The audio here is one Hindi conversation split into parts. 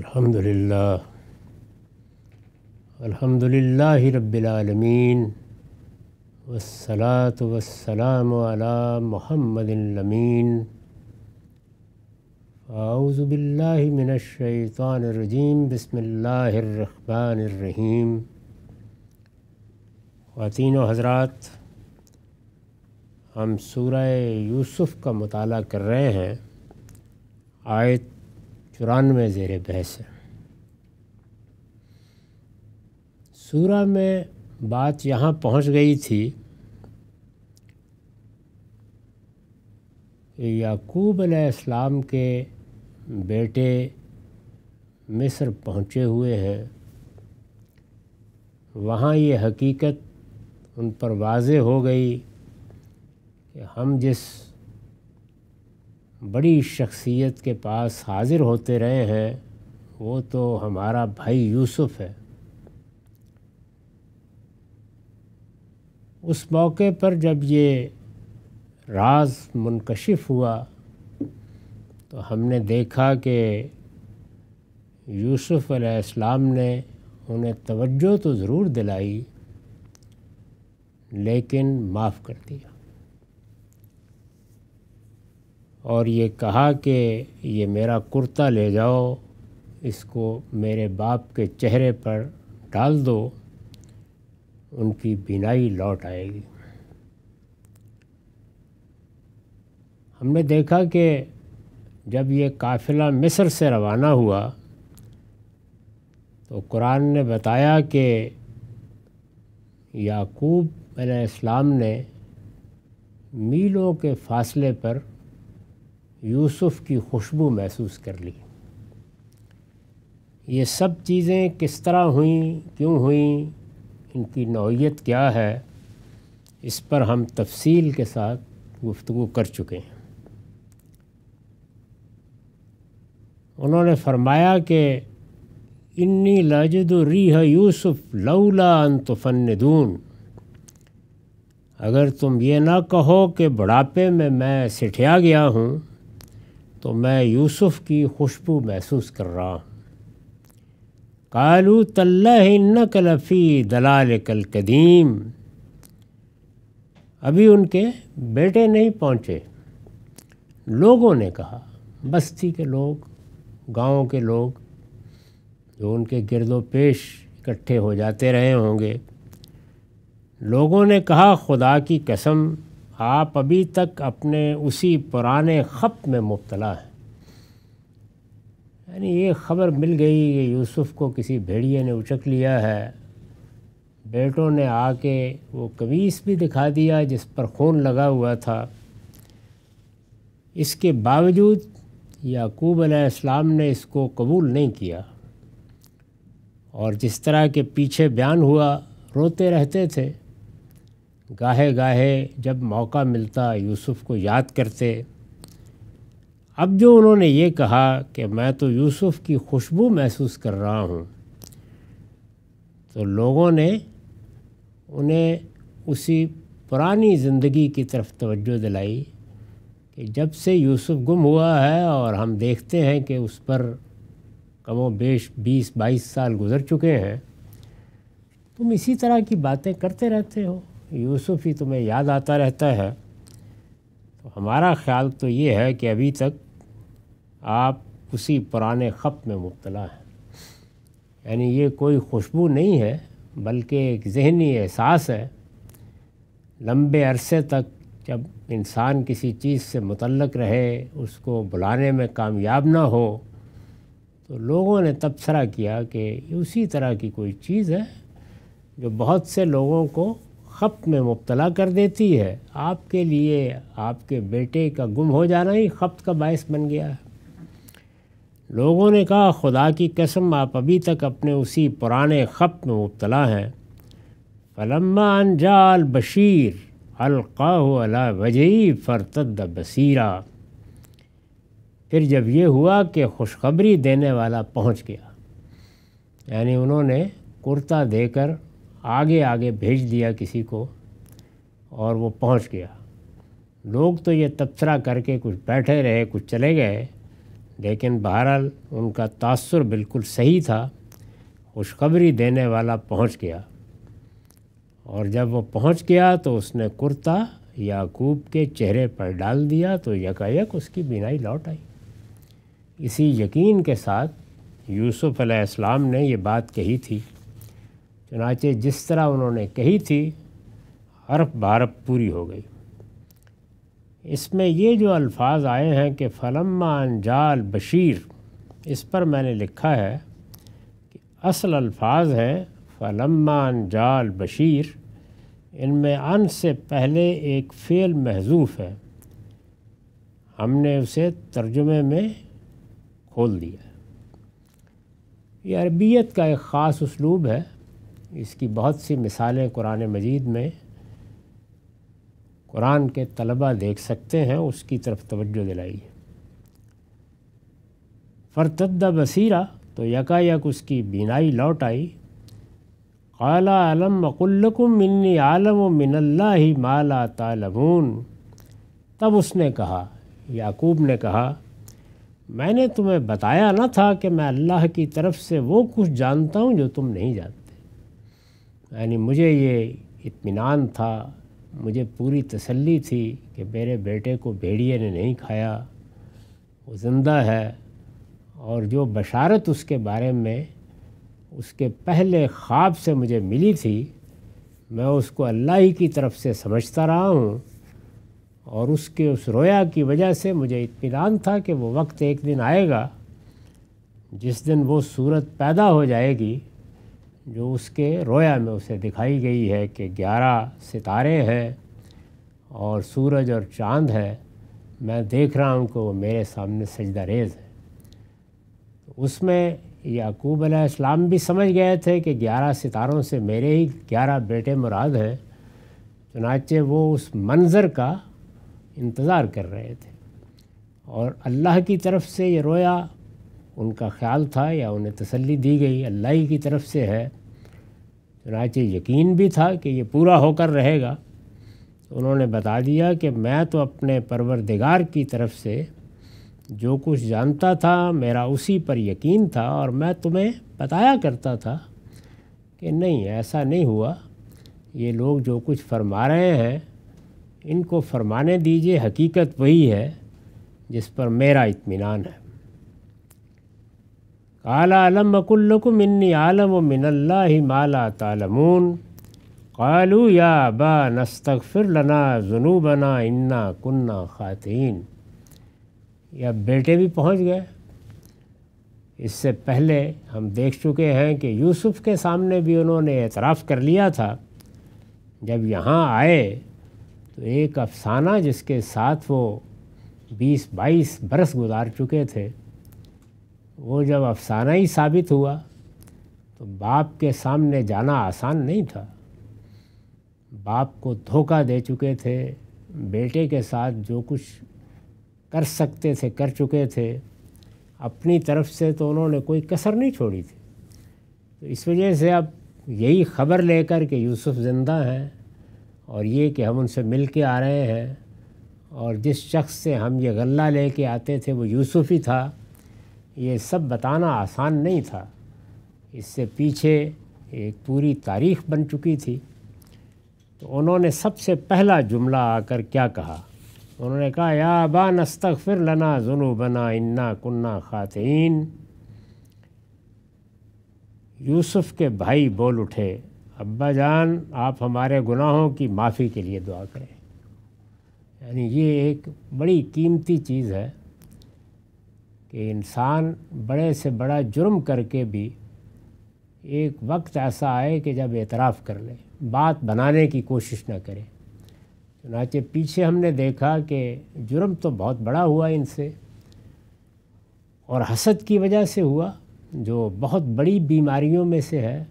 الحمد لله الحمد لله رب العالمين والصلاة والسلام على محمد الأمين أعوذ بالله من الشيطان الرجيم بسم الله الرحمن الرحيم ख़वान हजरात हम सूरह यूसुफ़ का मताल कर रहे हैं आयत चौरानवे ज़ेर बहस है सूरा में बात यहाँ पहुँच गई थी याकूब अलैहिस्सलाम के बेटे मिस्र पहुँचे हुए हैं वहाँ ये हकीकत उन पर वाज हो गई कि हम जिस बड़ी शख्सियत के पास हाज़िर होते रहे हैं वो तो हमारा भाई यूसुफ है उस मौके पर जब ये राज मुनकशिफ हुआ तो हमने देखा कि यूसुफ़ अलैहिस्सलाम ने उन्हें तवज्जो तो ज़रूर दिलाई लेकिन माफ़ कर दिया और ये कहा कि ये मेरा कुर्ता ले जाओ इसको मेरे बाप के चेहरे पर डाल दो उनकी बिनाई लौट आएगी हमने देखा कि जब ये काफ़िला मिस्र से रवाना हुआ तो कुरान ने बताया कि याकूब इस्लाम ने मीलों के फासले पर यूसुफ की खुशबू महसूस कर ली ये सब चीज़ें किस तरह हुई क्यों हुई इनकी नौीयत क्या है इस पर हम तफसील के साथ गुफ्तु कर चुके हैं उन्होंने फरमाया कि इन्नी लजद रीह यूसुफ लौला अन तफनदून अगर तुम ये ना कहो कि बुढ़ापे में मैं सिठिया गया हूँ तो मैं यूसुफ़ की खुशबू महसूस कर रहा हूँ कालू तल्ला कलफ़ी दलाल कल कदीम अभी उनके बेटे नहीं पहुँचे लोगों ने कहा बस्ती के लोग गाँव के लोग जो उनके गिरदो पेश इकट्ठे हो जाते रहे होंगे लोगों ने कहा खुदा की कसम आप अभी तक अपने उसी पुराने खप में मुबतला हैं यानी ये ख़बर मिल गई कि यूसुफ़ को किसी भेड़िए ने उचक लिया है बेटों ने आके वो कमीज़ भी दिखा दिया जिस पर खून लगा हुआ था इसके बावजूद याकूब अलैहिस्सलाम ने इसको कबूल नहीं किया और जिस तरह के पीछे बयान हुआ रोते रहते थे गाहे गाहे जब मौका मिलता यूसुफ़ को याद करते अब जो उन्होंने ये कहा कि मैं तो यूसुफ़ की खुशबू महसूस कर रहा हूँ तो लोगों ने उन्हें उसी पुरानी ज़िंदगी की तरफ तवज्जो दिलाई कि जब से यूसुफ़ गुम हुआ है और हम देखते हैं कि उस पर कमो बेश बीस बाईस साल गुज़र चुके हैं तुम इसी तरह की बातें करते रहते हो यूसुफ ही तुम्हें याद आता रहता है तो हमारा ख्याल तो ये है कि अभी तक आप उसी पुराने खप में मुबतला हैं यानी ये कोई खुशबू नहीं है बल्कि एक जहनी एहसास है लंबे अरसे तक जब इंसान किसी चीज़ से मुतलक रहे उसको बुलाने में कामयाब ना हो तो लोगों ने तबसरा किया कि उसी तरह की कोई चीज़ है जो बहुत से लोगों को खपत में मुबतला कर देती है आपके लिए आपके बेटे का गुम हो जाना ही खपत का बायस बन गया है लोगों ने कहा खुदा की कसम आप अभी तक अपने उसी पुराने खप में मुबतला हैं फलम्मा अनजाल बशीर अलका अला वजई फरतद बसीरा फिर जब ये हुआ कि खुशखबरी देने वाला पहुंच गया यानी उन्होंने कुर्ता देकर आगे आगे भेज दिया किसी को और वो पहुंच गया लोग तो ये तबसरा करके कुछ बैठे रहे कुछ चले गए लेकिन बहरहाल उनका तासर बिल्कुल सही था खुशखबरी देने वाला पहुंच गया और जब वो पहुंच गया तो उसने कुर्ता याकूब के चेहरे पर डाल दिया तो यकायक उसकी बिनाई लौट आई इसी यकीन के साथ यूसुफ़ ने ये बात कही थी चनाचे जिस तरह उन्होंने कही थी हरफ भारफ पूरी हो गई इसमें ये जो अल्फाज आए हैं कि फलम्मा जाल बशीर इस पर मैंने लिखा है कि असल अल्फाज हैं फलम्मा जाल बशीर इनमें अन से पहले एक फ़ेल महजूफ है हमने उसे तर्जुमे में खोल दिया ये अरबियत का एक ख़ास उसलूब है इसकी बहुत सी मिसालें कुरान मजीद में कुरान के तलबा देख सकते हैं उसकी तरफ तवज्जो दिलाई फ़रतद बसीरा तो यकायक उसकी बीनाई लौट आई काला आलम मकुल्लकुम मिन्नी आलम मिनल्ला ही माला तालमून तब उसने कहा याकूब ने कहा मैंने तुम्हें बताया न था कि मैं अल्लाह की तरफ से वो कुछ जानता हूँ जो तुम नहीं जानते यानी मुझे ये इत्मीनान था मुझे पूरी तसल्ली थी कि मेरे बेटे को भेड़िए ने नहीं खाया वो ज़िंदा है और जो बशारत उसके बारे में उसके पहले ख्वाब से मुझे मिली थी मैं उसको अल्लाह ही की तरफ से समझता रहा हूँ और उसके उस रोया की वजह से मुझे इतमान था कि वो वक्त एक दिन आएगा जिस दिन वो सूरत पैदा हो जाएगी जो उसके रोया में उसे दिखाई गई है कि ग्यारह सितारे हैं और सूरज और चांद है मैं देख रहा हूँ कि वो मेरे सामने सजदा रेज है तो उसमें याकूब अलैहिस्सलाम भी समझ गए थे कि ग्यारह सितारों से मेरे ही ग्यारह बेटे मुराद हैं चुनाचे वो उस मंज़र का इंतज़ार कर रहे थे और अल्लाह की तरफ से ये रोया उनका ख्याल था या उन्हें तसल्ली दी गई अल्लाह ही की तरफ से है चुनाचे यकीन भी था कि ये पूरा होकर रहेगा उन्होंने बता दिया कि मैं तो अपने परवरदिगार की तरफ से जो कुछ जानता था मेरा उसी पर यकीन था और मैं तुम्हें बताया करता था कि नहीं ऐसा नहीं हुआ ये लोग जो कुछ फरमा रहे हैं इनको फरमाने दीजिए हकीकत वही है जिस पर मेरा इत्मीनान है आलम मकुल्लकुमन्नी आलम मिनल्ला माला तालमून कालू या बा फिर लना जुनू बना इन्ना कन्ना ख़ातिन या बेटे भी पहुंच गए इससे पहले हम देख चुके हैं कि यूसुफ़ के सामने भी उन्होंने एतराफ़ कर लिया था जब यहाँ आए तो एक अफसाना जिसके साथ वो बीस बाईस बरस गुजार चुके थे वो जब अफसाना ही साबित हुआ तो बाप के सामने जाना आसान नहीं था बाप को धोखा दे चुके थे बेटे के साथ जो कुछ कर सकते थे कर चुके थे अपनी तरफ से तो उन्होंने कोई कसर नहीं छोड़ी थी तो इस वजह से अब यही खबर लेकर के यूसुफ ज़िंदा हैं और ये कि हम उनसे मिल के आ रहे हैं और जिस शख्स से हम ये गल्ला लेके आते थे वो यूसुफ ही था ये सब बताना आसान नहीं था इससे पीछे एक पूरी तारीख बन चुकी थी तो उन्होंने सबसे पहला जुमला आकर क्या कहा उन्होंने कहा या बा फिर लना जुनू बना इन्ना कुन्ना ख़ातिन यूसुफ़ के भाई बोल उठे अब्बा जान आप हमारे गुनाहों की माफ़ी के लिए दुआ करें यानी ये एक बड़ी कीमती चीज़ है कि इंसान बड़े से बड़ा जुर्म करके भी एक वक्त ऐसा आए कि जब एतराफ़ कर ले बात बनाने की कोशिश ना करे चुनाचे पीछे हमने देखा कि जुर्म तो बहुत बड़ा हुआ इनसे और हसद की वजह से हुआ जो बहुत बड़ी बीमारियों में से है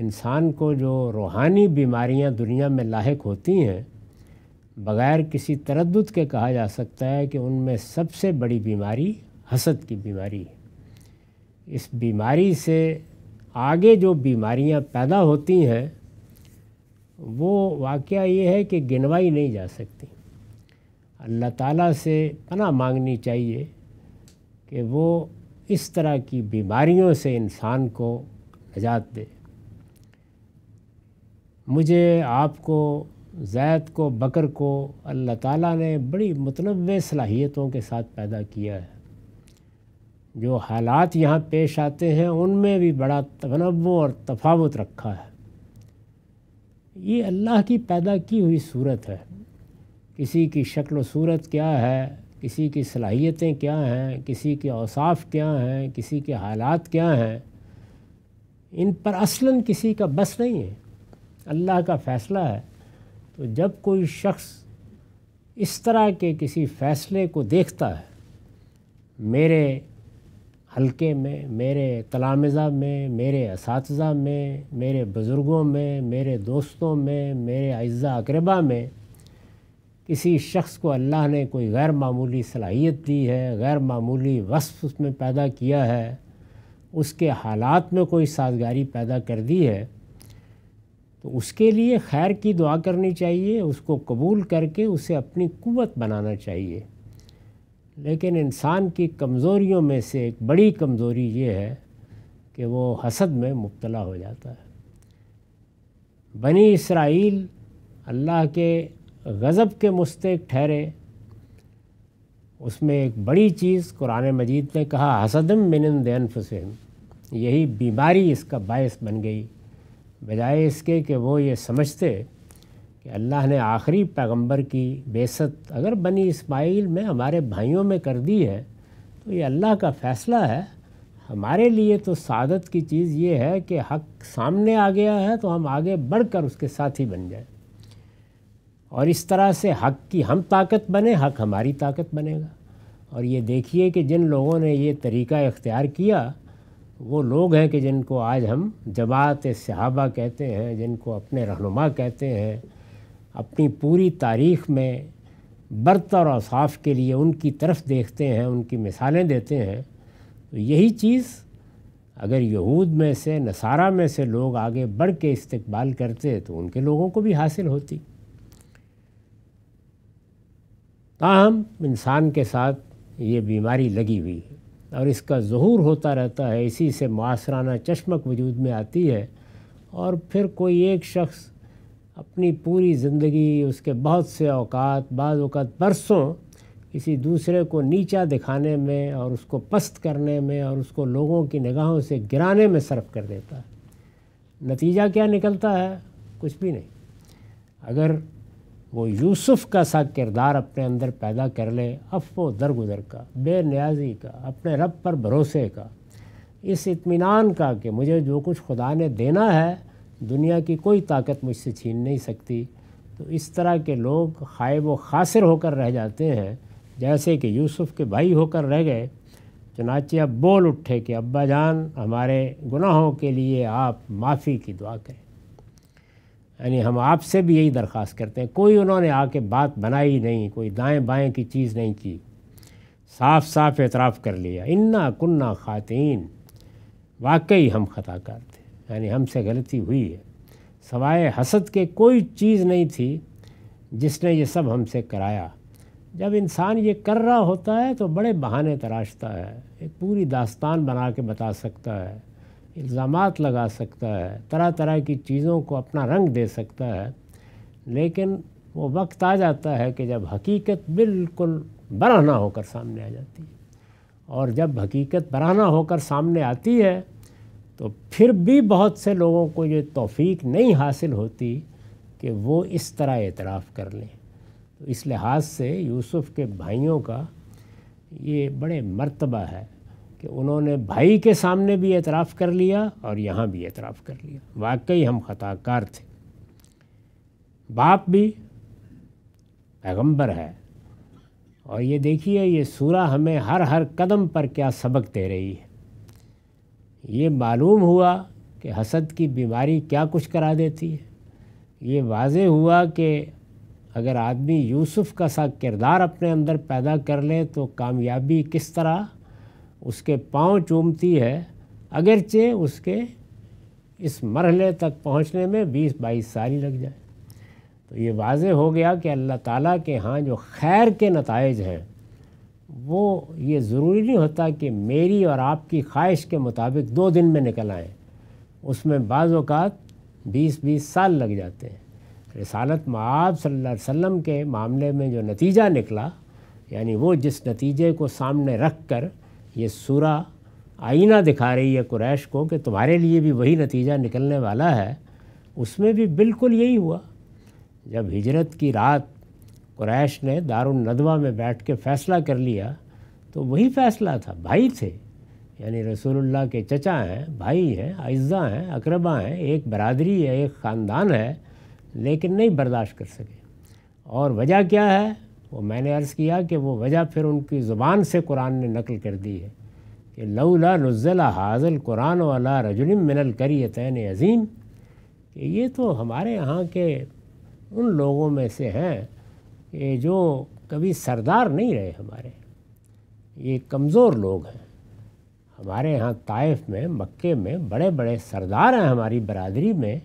इंसान को जो रूहानी बीमारियां दुनिया में लाक होती हैं बग़ैर किसी तरद के कहा जा सकता है कि उनमें सबसे बड़ी बीमारी हसद की बीमारी है इस बीमारी से आगे जो बीमारियां पैदा होती हैं वो वाक़ ये है कि गिनवाई नहीं जा सकती अल्लाह ताला से पना मांगनी चाहिए कि वो इस तरह की बीमारियों से इंसान को निजात दे मुझे आपको जैद को बकर को अल्लाह ताला ने बड़ी मतनवै सलाहियतों के साथ पैदा किया है जो हालात यहाँ पेश आते हैं उनमें भी बड़ा तनव और तफावत रखा है ये अल्लाह की पैदा की हुई सूरत है किसी की शक्ल सूरत क्या है किसी की सलाहियतें क्या हैं किसी के औसाफ क्या हैं किसी के हालात क्या हैं इन पर असलन किसी का बस नहीं है अल्लाह का फ़ैसला है तो जब कोई शख्स इस तरह के किसी फ़ैसले को देखता है मेरे हल्के में मेरे तलामज़ा में मेरे इस में मेरे बुज़ुर्गों में मेरे दोस्तों में मेरे अज्जा अकरबा में किसी शख्स को अल्लाह ने कोई गैर मामूली सलाहियत दी है गैर मामूली वस्फ उसमें पैदा किया है उसके हालात में कोई साजगारी पैदा कर दी है तो उसके लिए खैर की दुआ करनी चाहिए उसको कबूल करके उसे अपनी कुवत बनाना चाहिए लेकिन इंसान की कमज़ोरियों में से एक बड़ी कमज़ोरी ये है कि वो हसद में मुबतला हो जाता है बनी इसराइल अल्लाह के गज़ब के मुस्तक ठहरे उसमें एक बड़ी चीज़ कुरान मजीद ने कहा हसदम दैन अनफसम यही बीमारी इसका बायस बन गई बजाय इसके कि वो ये समझते कि अल्लाह ने आखिरी पैगंबर की बेसत अगर बनी इसमाइल में हमारे भाइयों में कर दी है तो ये अल्लाह का फ़ैसला है हमारे लिए तो सादत की चीज़ ये है कि हक सामने आ गया है तो हम आगे बढ़कर उसके साथ ही बन जाए और इस तरह से हक की हम ताकत बने हक हमारी ताकत बनेगा और ये देखिए कि जिन लोगों ने ये तरीका इख्तियार किया वो लोग हैं कि जिनको आज हम जमात सहाबा कहते हैं जिनको अपने रहनुमा कहते हैं अपनी पूरी तारीख में बर्त और असाफ़ के लिए उनकी तरफ देखते हैं उनकी मिसालें देते हैं तो यही चीज़ अगर यहूद में से नसारा में से लोग आगे बढ़ के इस्तबाल करते तो उनके लोगों को भी हासिल होती ताहम इंसान के साथ ये बीमारी लगी हुई है और इसका जहूर होता रहता है इसी से मुआसराना चश्मक वजूद में आती है और फिर कोई एक शख्स अपनी पूरी ज़िंदगी उसके बहुत से अवकात बाद बरसों किसी दूसरे को नीचा दिखाने में और उसको पस्त करने में और उसको लोगों की निगाहों से गिराने में सर्फ कर देता है नतीजा क्या निकलता है कुछ भी नहीं अगर वो यूसुफ का सा किरदार अपने अंदर पैदा कर ले अफो दरगुदर का बेनियाजी का अपने रब पर भरोसे का इस इत्मीनान का कि मुझे जो कुछ खुदा ने देना है दुनिया की कोई ताकत मुझसे छीन नहीं सकती तो इस तरह के लोग खायब व खासिर होकर रह जाते हैं जैसे कि यूसुफ़ के भाई होकर रह गए चुनाचे अब बोल उठे कि अब्बा जान हमारे गुनाहों के लिए आप माफ़ी की दुआ करें यानी हम आपसे भी यही दरख्वास्त करते हैं कोई उन्होंने आके बात बनाई नहीं कोई दाएं बाएं की चीज़ नहीं की साफ साफ एतराफ़ कर लिया इन्ना कुन्ना ख़ातिन वाकई हम ख़ताकार यानी हमसे गलती हुई है सवाए हसद के कोई चीज़ नहीं थी जिसने ये सब हमसे कराया जब इंसान ये कर रहा होता है तो बड़े बहाने तराशता है एक पूरी दास्तान बना के बता सकता है इल्ज़ाम लगा सकता है तरह तरह की चीज़ों को अपना रंग दे सकता है लेकिन वो वक्त आ जाता है कि जब हकीकत बिल्कुल बराना होकर सामने आ जाती है और जब हकीकत बराना होकर सामने आती है तो फिर भी बहुत से लोगों को ये तौफीक नहीं हासिल होती कि वो इस तरह एतराफ़ कर लें तो इस लिहाज से यूसुफ़ के भाइयों का ये बड़े मर्तबा है कि उन्होंने भाई के सामने भी एतराफ़ कर लिया और यहाँ भी एतराफ़ कर लिया वाकई हम ख़ताकार थे बाप भी पैगम्बर है और ये देखिए ये सूरा हमें हर हर कदम पर क्या सबक दे रही है ये मालूम हुआ कि हसद की बीमारी क्या कुछ करा देती है ये वाज हुआ कि अगर आदमी यूसुफ़ का सा किरदार अपने अंदर पैदा कर ले तो कामयाबी किस तरह उसके पाँव चूमती है अगरचे उसके इस मरहले तक पहुँचने में बीस बाईस साल लग जाए तो ये वाज हो गया कि अल्लाह ताला के यहाँ जो खैर के नतज हैं वो ये ज़रूरी नहीं होता कि मेरी और आपकी ख्वाहिश के मुताबिक दो दिन में निकल आए उसमें बाज़ अवत बीस बीस साल लग जाते हैं रसालत में आप के मामले में जो नतीजा निकला यानी वो जिस नतीजे को सामने रख कर ये सूरा आईना दिखा रही है कुरैश को कि तुम्हारे लिए भी वही नतीजा निकलने वाला है उसमें भी बिल्कुल यही हुआ जब हिजरत की रात कुरैश ने दारुल नदवा में बैठ के फ़ैसला कर लिया तो वही फ़ैसला था भाई थे यानी रसूलुल्लाह के चचा हैं भाई हैं अज्जा हैं अकरबा हैं एक बरदरी है एक ख़ानदान है लेकिन नहीं बर्दाश्त कर सके और वजह क्या है वो मैंने अर्ज़ किया कि वो वजह फिर उनकी ज़ुबान से कुरान ने नकल कर दी है कि लौला नज़ला हाजल कुरान वाला रजुल मिनल करिए तैन अज़ीम कि ये तो हमारे यहाँ के उन लोगों में से हैं ये जो कभी सरदार नहीं रहे हमारे ये कमज़ोर लोग हैं हमारे यहाँ ताइफ में मक्के में बड़े बड़े सरदार हैं हमारी बरदरी में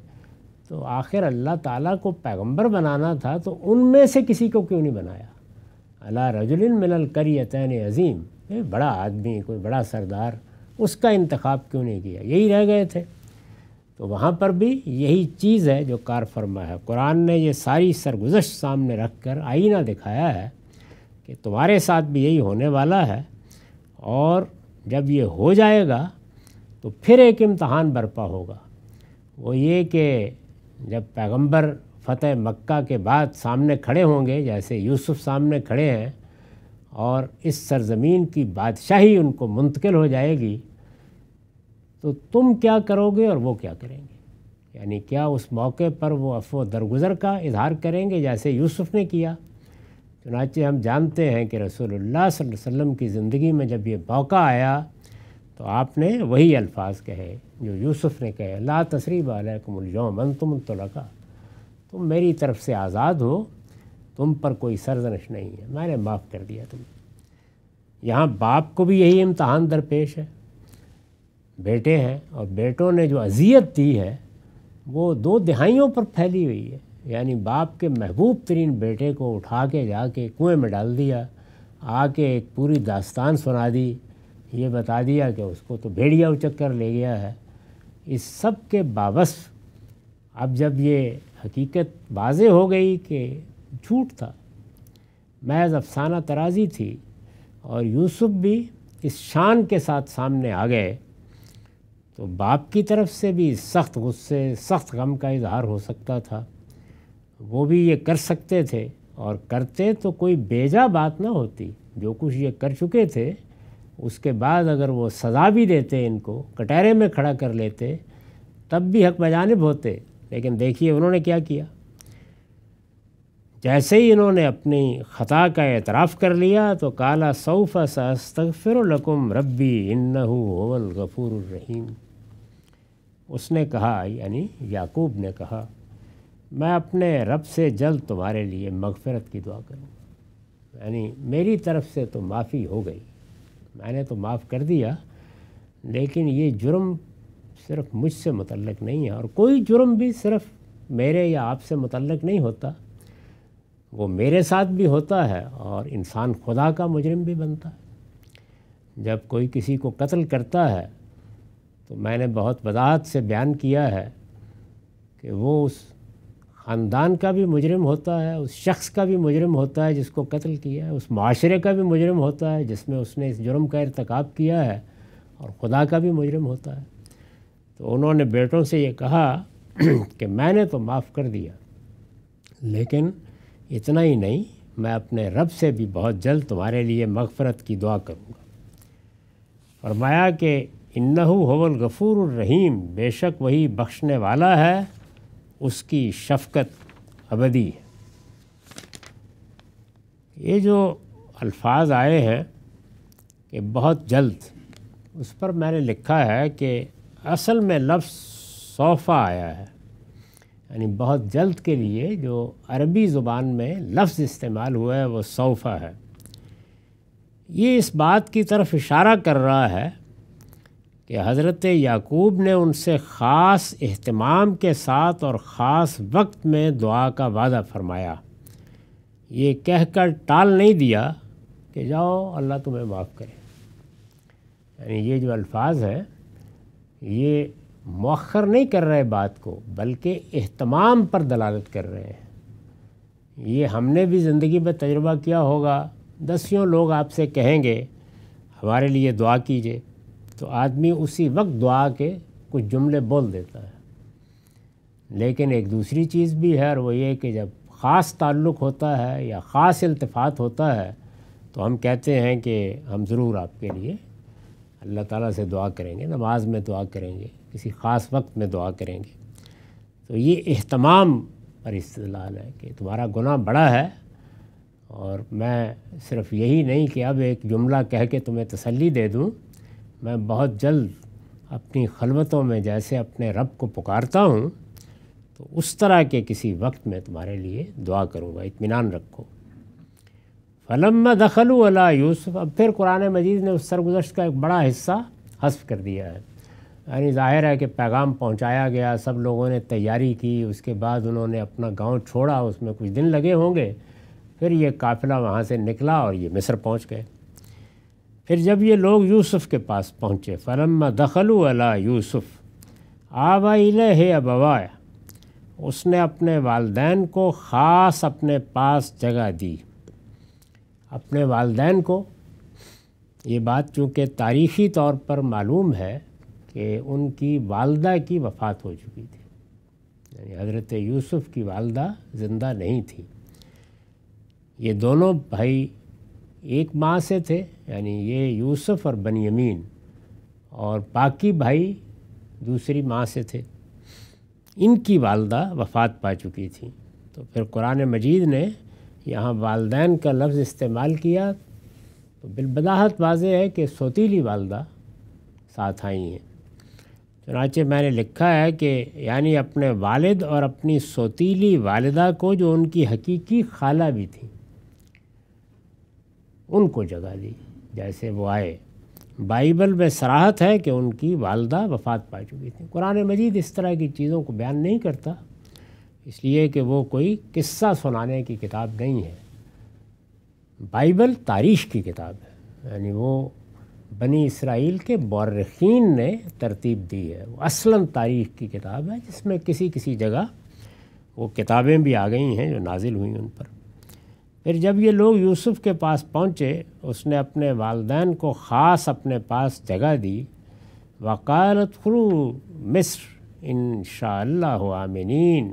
तो आखिर अल्लाह ताला को पैगंबर बनाना था तो उनमें से किसी को क्यों नहीं बनाया अला रजुलिन मिलल करियतन अज़ीम बड़ा आदमी कोई बड़ा सरदार उसका इंतखब क्यों नहीं किया यही रह गए थे तो वहाँ पर भी यही चीज़ है जो कार फरमा है कुरान ने ये सारी सरगुजश सामने रख कर आईना दिखाया है कि तुम्हारे साथ भी यही होने वाला है और जब ये हो जाएगा तो फिर एक इम्तहान बरपा होगा वो ये कि जब पैगंबर फ़तेह मक्का के बाद सामने खड़े होंगे जैसे यूसुफ सामने खड़े हैं और इस सरजमीन की बादशाही उनको मुंतकिल हो जाएगी तो तुम क्या करोगे और वो क्या करेंगे यानी क्या उस मौके पर वो अफो दरगुजर का इजहार करेंगे जैसे यूसुफ ने किया चुनाचे हम जानते हैं कि रसोल्ला वसम की ज़िंदगी में जब ये मौका आया तो आपने वही अल्फाज कहे जो यूसुफ ने कहे ला तसरीब अलकुमलयमन तुम तो लगा तुम मेरी तरफ़ से आज़ाद हो तुम पर कोई सरजनश नहीं है मैंने माफ़ कर दिया तुम्हें यहाँ बाप को भी यही इम्तहान दरपेश है बेटे हैं और बेटों ने जो अजियत दी है वो दो दिहाइयों पर फैली हुई है यानी बाप के महबूब तरीन बेटे को उठा के जा के कुएँ में डाल दिया आके एक पूरी दास्तान सुना दी ये बता दिया कि उसको तो भेड़िया उचक्कर ले गया है इस सब के बावस अब जब ये हकीकत वाज हो गई कि झूठ था महज अफसाना तराजी थी और यूसुफ भी इस शान के साथ सामने आ गए तो बाप की तरफ से भी सख्त गुस्से सख्त गम का इजहार हो सकता था वो भी ये कर सकते थे और करते तो कोई बेजा बात ना होती जो कुछ ये कर चुके थे उसके बाद अगर वो सज़ा भी देते इनको कटहरे में खड़ा कर लेते तब भी हक बजानब होते लेकिन देखिए उन्होंने क्या किया जैसे ही इन्होंने अपनी ख़ता का एतराफ़ कर लिया तो काला सऊफ़ सस्तफ़िर लकुम रब्बी इन्नहु होवल गफ़ूर रहीम उसने कहा यानी याकूब ने कहा मैं अपने रब से जल्द तुम्हारे लिए मगफरत की दुआ करूँगा यानी मेरी तरफ से तो माफ़ी हो गई मैंने तो माफ़ कर दिया लेकिन ये जुर्म सिर्फ मुझसे मतलब नहीं है और कोई जुर्म भी सिर्फ मेरे या आपसे मतलब नहीं होता वो मेरे साथ भी होता है और इंसान खुदा का मुजरम भी बनता है जब कोई किसी को कत्ल करता है तो मैंने बहुत वजात से बयान किया है कि वो उस ख़ानदान का भी मुजरम होता है उस शख्स का भी मुजरम होता है जिसको कत्ल किया है उस माशरे का भी मुजरम होता है जिसमें उसने इस जुर्म का इरतकब किया है और खुदा का भी मुजरम होता है तो उन्होंने बेटों से ये कहा कि मैंने तो माफ़ कर दिया लेकिन इतना ही नहीं मैं अपने रब से भी बहुत जल्द तुम्हारे लिए मगफरत की दुआ करूँगा फरमाया कि इन्नहु हवल गफ़ूर रहीम बेशक वही बख्शने वाला है उसकी शफ़क़त अबदी है ये जो अल्फाज आए हैं कि बहुत जल्द उस पर मैंने लिखा है कि असल में लफ्ज़ सोफ़ा आया है यानी बहुत जल्द के लिए जो अरबी ज़ुबान में लफ्ज़ इस्तेमाल हुआ है वो सोफ़ा है ये इस बात की तरफ इशारा कर रहा है कि हज़रत याकूब ने उनसे ख़ास अहतमाम के साथ और ख़ास वक्त में दुआ का वादा फरमाया ये कहकर टाल नहीं दिया कि जाओ अल्लाह तुम्हें माफ़ करे यानी ये जो अल्फाज हैं ये मौखर नहीं कर रहे बात को बल्कि अहतमाम पर दलालत कर रहे हैं ये हमने भी ज़िंदगी में तजर्बा किया होगा दसियों लोग आपसे कहेंगे हमारे लिए दुआ कीजिए तो आदमी उसी वक्त दुआ के कुछ जुमले बोल देता है लेकिन एक दूसरी चीज़ भी है और वो ये कि जब ख़ास ताल्लुक़ होता है या ख़ास इल्तफात होता है तो हम कहते हैं कि हम ज़रूर आपके लिए अल्लाह ताला से दुआ करेंगे नमाज में दुआ करेंगे किसी ख़ास वक्त में दुआ करेंगे तो ये अहतमाम पर इस्तलाल है कि तुम्हारा गुनाह बड़ा है और मैं सिर्फ़ यही नहीं कि अब एक जुमला कह के तुम्हें तसल्ली दे दूँ मैं बहुत जल्द अपनी खलबतों में जैसे अपने रब को पुकारता हूँ तो उस तरह के किसी वक्त में तुम्हारे लिए दुआ करूँगा इतमान रखो फलम दखलू अला यूसुफ अब फिर कुरान मजीद ने उस सरगुजश्त का एक बड़ा हिस्सा हस्फ कर दिया है यानी जाहिर है कि पैगाम पहुंचाया गया सब लोगों ने तैयारी की उसके बाद उन्होंने अपना गांव छोड़ा उसमें कुछ दिन लगे होंगे फिर ये काफ़िला वहाँ से निकला और ये मिस्र पहुँच गए फिर जब ये लोग यूसुफ के पास पहुँचे फलम दखलू अला यूसुफ आवा है अबवा उसने अपने वालदेन को ख़ास अपने पास जगह दी अपने वालदेन को ये बात चूँकि तारीख़ी तौर पर मालूम है कि उनकी वालदा की वफ़ात हो चुकी थी यानी हज़रत यूसुफ़ की वालदा ज़िंदा नहीं थी ये दोनों भाई एक माँ से थे यानी ये यूसुफ और बन यमीन और बाकी भाई दूसरी माँ से थे इनकी वालदा वफ़ात पा चुकी थी तो फिर कुरान मजीद ने यहाँ वालदेन का लफ्ज़ इस्तेमाल किया तो बिलबदाहत वाज है कि सोतीली वालदा साथ आई हैं चुनाचे मैंने लिखा है कि यानी अपने वालिद और अपनी सोतीली वालदा को जो उनकी हकीकी खाला भी थी उनको जगा दी जैसे वो आए बाइबल में सराहत है कि उनकी वालदा वफात पा चुकी थी कुरान मजीद इस तरह की चीज़ों को बयान नहीं करता इसलिए कि वो कोई किस्सा सुनाने की किताब नहीं है बाइबल तारीख़ की किताब है यानी वो बनी इसराइल के मौरखीन ने तरतीब दी है वो असलम तारीख़ की किताब है जिसमें किसी किसी जगह वो किताबें भी आ गई हैं जो नाजिल हुई उन पर फिर जब ये लोग यूसुफ़ के पास पहुँचे उसने अपने वालदेन को ख़ास अपने पास जगह दी वकालत खरू मिस्र इन आमिनीन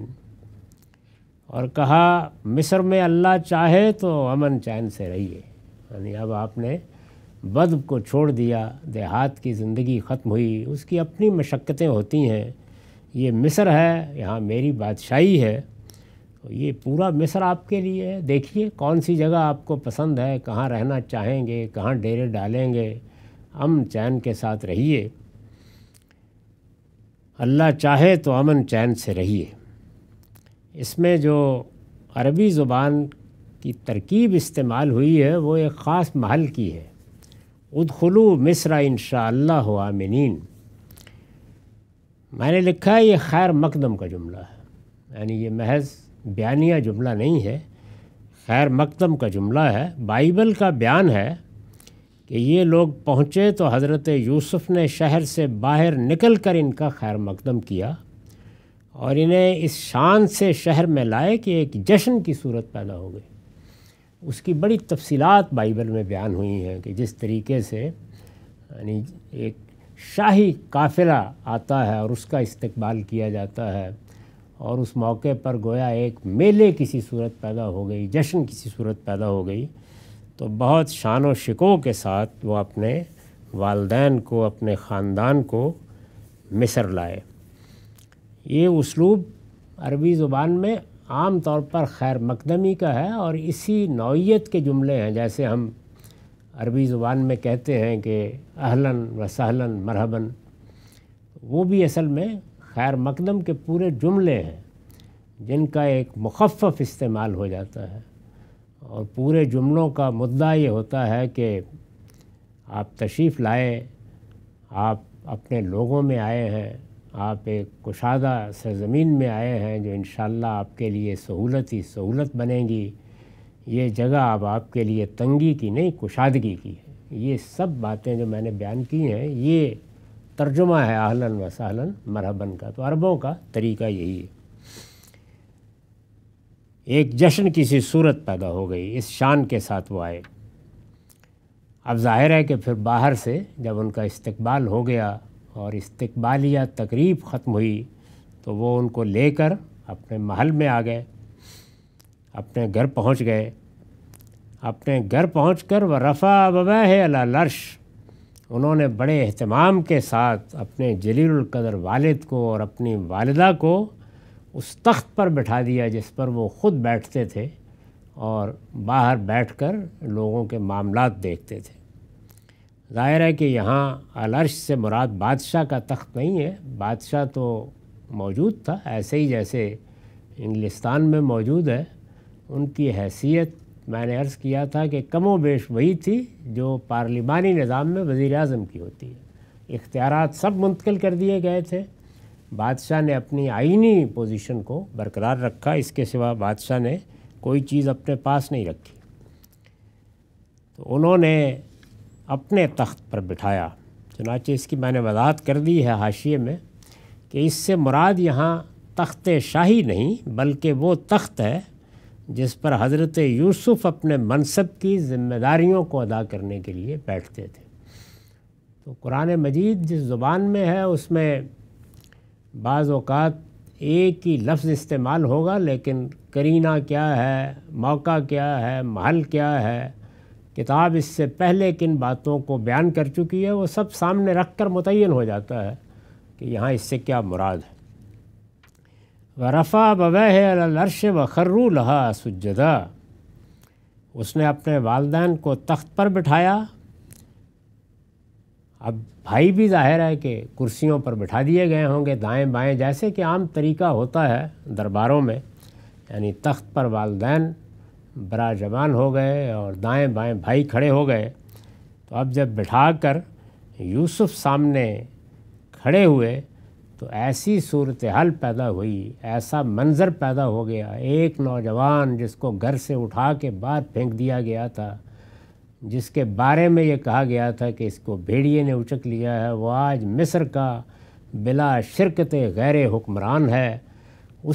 और कहा मिस्र में अल्लाह चाहे तो अमन चैन से रहिए यानी अब आपने बद को छोड़ दिया देहात की ज़िंदगी ख़त्म हुई उसकी अपनी मशक्क़तें होती हैं ये मिस्र है यहाँ मेरी बादशाही है तो ये पूरा मिस्र आपके लिए है देखिए कौन सी जगह आपको पसंद है कहाँ रहना चाहेंगे कहाँ डेरे डालेंगे अमन चैन के साथ रहिए अल्लाह चाहे तो अमन चैन से रहिए इसमें जो अरबी ज़ुबान की तरकीब इस्तेमाल हुई है वो एक ख़ास महल की है उदखलू मिसरा इन आमिन मैंने लिखा है ये खैर मकदम का जुमला है यानी ये महज बयानिया जुमला नहीं है खैर मकदम का जुमला है बाइबल का बयान है कि ये लोग पहुँचे तो हज़रत यूसुफ़ ने शहर से बाहर निकल कर इनका खैर मकदम किया और इन्हें इस शान से शहर में लाए कि एक जश्न की सूरत पैदा हो गई उसकी बड़ी तफसीलात बाइबल में बयान हुई हैं कि जिस तरीके से यानी एक शाही काफिला आता है और उसका इस्तकबाल किया जाता है और उस मौके पर गोया एक मेले किसी सूरत पैदा हो गई जश्न किसी सूरत पैदा हो गई तो बहुत शान व शिको के साथ वो अपने वालदेन को अपने ख़ानदान को मिसर लाए ये उसलूब अरबी ज़ुबान में आम तौर पर खैर मकदमी का है और इसी नौीयत के जुमले हैं जैसे हम अरबी ज़ुबान में कहते हैं कि अहलन व सहलन मरहबन वो भी असल में खैर मकदम के पूरे जुमले हैं जिनका एक मुखफ़ इस्तेमाल हो जाता है और पूरे जुमलों का मुद्दा ये होता है कि आप तशरीफ़ लाए आप अपने लोगों में आए हैं आप एक कुशादा सरज़मीन में आए हैं जो इन शाला आपके लिए सहूलत ही सहूलत बनेगी ये जगह अब आपके लिए तंगी की नहीं कुशादगी की है ये सब बातें जो मैंने बयान की हैं ये तर्जुमा है आहलन व सहलन मरहबन का तो अरबों का तरीका यही है एक जश्न किसी सूरत पैदा हो गई इस शान के साथ वो आए अब जाहिर है कि फिर बाहर से जब उनका इस्तकबाल हो गया और या तकरीब ख़त्म हुई तो वो उनको लेकर अपने महल में आ गए अपने घर पहुंच गए अपने घर पहुंचकर कर व रफ़ा है अला लर्श उन्होंने बड़े अहतमाम के साथ अपने जलीलकदर वालिद को और अपनी वालदा को उस तख्त पर बैठा दिया जिस पर वो ख़ुद बैठते थे और बाहर बैठकर लोगों के मामला देखते थे ज़ाहिर है कि यहाँ अलर्श से मुराद बादशाह का तख्त नहीं है बादशाह तो मौजूद था ऐसे ही जैसे इंग्लिस्तान में मौजूद है उनकी हैसियत मैंने अर्ज़ किया था कि कमो बेश वही थी जो पार्लिमानी निज़ाम में वज़ी अजम की होती है इख्तियार सब मुंतकिल कर दिए गए थे बादशाह ने अपनी आइनी पोजीशन को बरकरार रखा इसके सिवा बादशाह ने कोई चीज़ अपने पास नहीं रखी तो उन्होंने अपने तख्त पर बिठाया चनाचे इसकी मैंने वजाहत कर दी है हाशिए में कि इससे मुराद यहाँ तख्त शाही नहीं बल्कि वो तख्त है जिस पर हज़रत यूसुफ़ अपने मनसब की ज़िम्मेदारियों को अदा करने के लिए बैठते थे तो कुरान मजीद जिस ज़ुबान में है उसमें बाज़ अवत एक ही लफ्ज़ इस्तेमाल होगा लेकिन करीना क्या है मौका क्या है महल क्या है किताब इससे पहले किन बातों को बयान कर चुकी है वो सब सामने रख कर मुतिन हो जाता है कि यहाँ इससे क्या मुराद है वरफ़ा बबह अलर्श व खर्रू लहा सुजदा उसने अपने वालदान को तख्त पर बिठाया अब भाई भी जाहिर है कि कुर्सियों पर बिठा दिए गए होंगे दाएं बाएं जैसे कि आम तरीका होता है दरबारों में यानी तख्त पर वालदान बरा जवान हो गए और दाएं बाएं भाई खड़े हो गए तो अब जब बिठा कर यूसुफ सामने खड़े हुए तो ऐसी सूरत हाल पैदा हुई ऐसा मंज़र पैदा हो गया एक नौजवान जिसको घर से उठा के बाहर फेंक दिया गया था जिसके बारे में ये कहा गया था कि इसको भेड़िए ने उचक लिया है वो आज मिस्र का बिला शिरकत गैर हुक्मरान है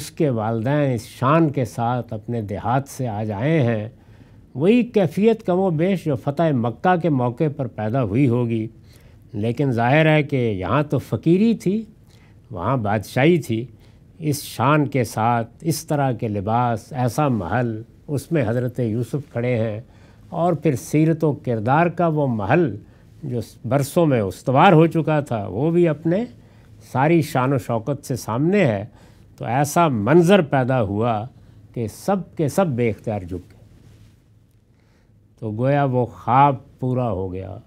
उसके वालदें इस शान के साथ अपने देहात से आ जाए हैं वही कैफियत कमो बेश जो फ़तह मक्का के मौके पर पैदा हुई होगी लेकिन ज़ाहिर है कि यहाँ तो फ़कीरी थी वहाँ बादशाही थी इस शान के साथ इस तरह के लिबास ऐसा महल उसमें हज़रत यूसुफ खड़े हैं और फिर सीरत किरदार का वो महल जो बरसों में उसवार हो चुका था वो भी अपने सारी शान शौकत से सामने है तो ऐसा मंज़र पैदा हुआ कि सब के सब बेख्तियार झुक गए तो गोया वो ख्वाब पूरा हो गया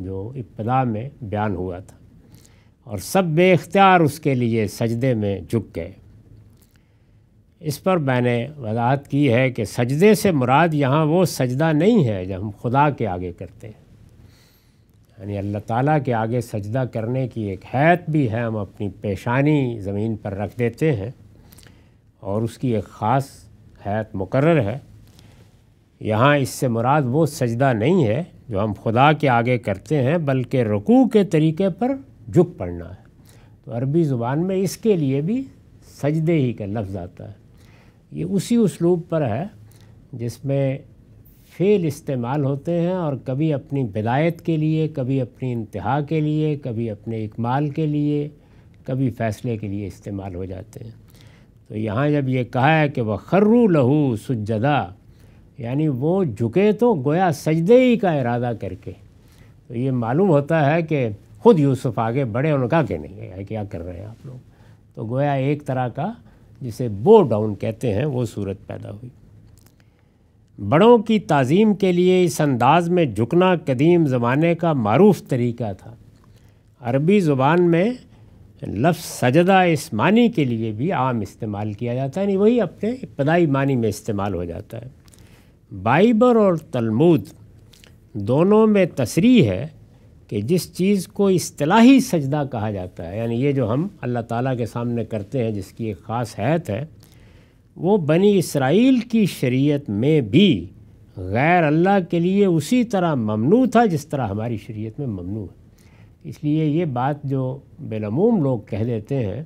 जो इब्तदा में बयान हुआ था और सब बेख्तियार उसके लिए सजदे में झुक गए इस पर मैंने वजाहत की है कि सजदे से मुराद यहाँ वो सजदा नहीं है जब हम खुदा के आगे करते हैं यानी अल्लाह ताला के आगे सजदा करने की एक हैत भी है हम अपनी पेशानी ज़मीन पर रख देते हैं और उसकी एक ख़ास हैत मुकर है यहाँ इससे मुराद वो सजदा नहीं है जो हम खुदा के आगे करते हैं बल्कि रुकू के तरीके पर झुक पड़ना है तो अरबी ज़ुबान में इसके लिए भी सजदे ही का लफ्ज़ आता है ये उसी उसलूब पर है जिसमें फ़ेल इस्तेमाल होते हैं और कभी अपनी बिलायत के लिए कभी अपनी इंतहा के लिए कभी अपने इकमाल के लिए कभी फ़ैसले के लिए इस्तेमाल हो जाते हैं तो यहाँ जब ये कहा है कि वह खर्रू लहू सुजदा यानी वो झुके तो गोया सजदे ही का इरादा करके तो ये मालूम होता है कि खुद यूसुफ आगे बढ़े उनका कहा कि नहीं क्या कर रहे हैं आप लोग तो गोया एक तरह का जिसे बो डाउन कहते हैं वो सूरत पैदा हुई बड़ों की तज़ीम के लिए इस अंदाज में झुकना कदीम ज़माने का मरूफ तरीका था अरबी ज़ुबान में लफ्ज़ सजदा इस मानी के लिए भी आम इस्तेमाल किया जाता है नहीं वही अपने इब्तदाई मानी में इस्तेमाल हो जाता है बाइबर और तलमूद दोनों में तसरी है कि जिस चीज़ को असलाही सजदा कहा जाता है यानी ये जो हम अल्लाह ताला के सामने करते हैं जिसकी एक ख़ास हैत है वो बनी इसराइल की शरीयत में भी गैर अल्लाह के लिए उसी तरह ममनू था जिस तरह हमारी शरीयत में ममनू है इसलिए ये बात जो बेलमूम लोग कह देते हैं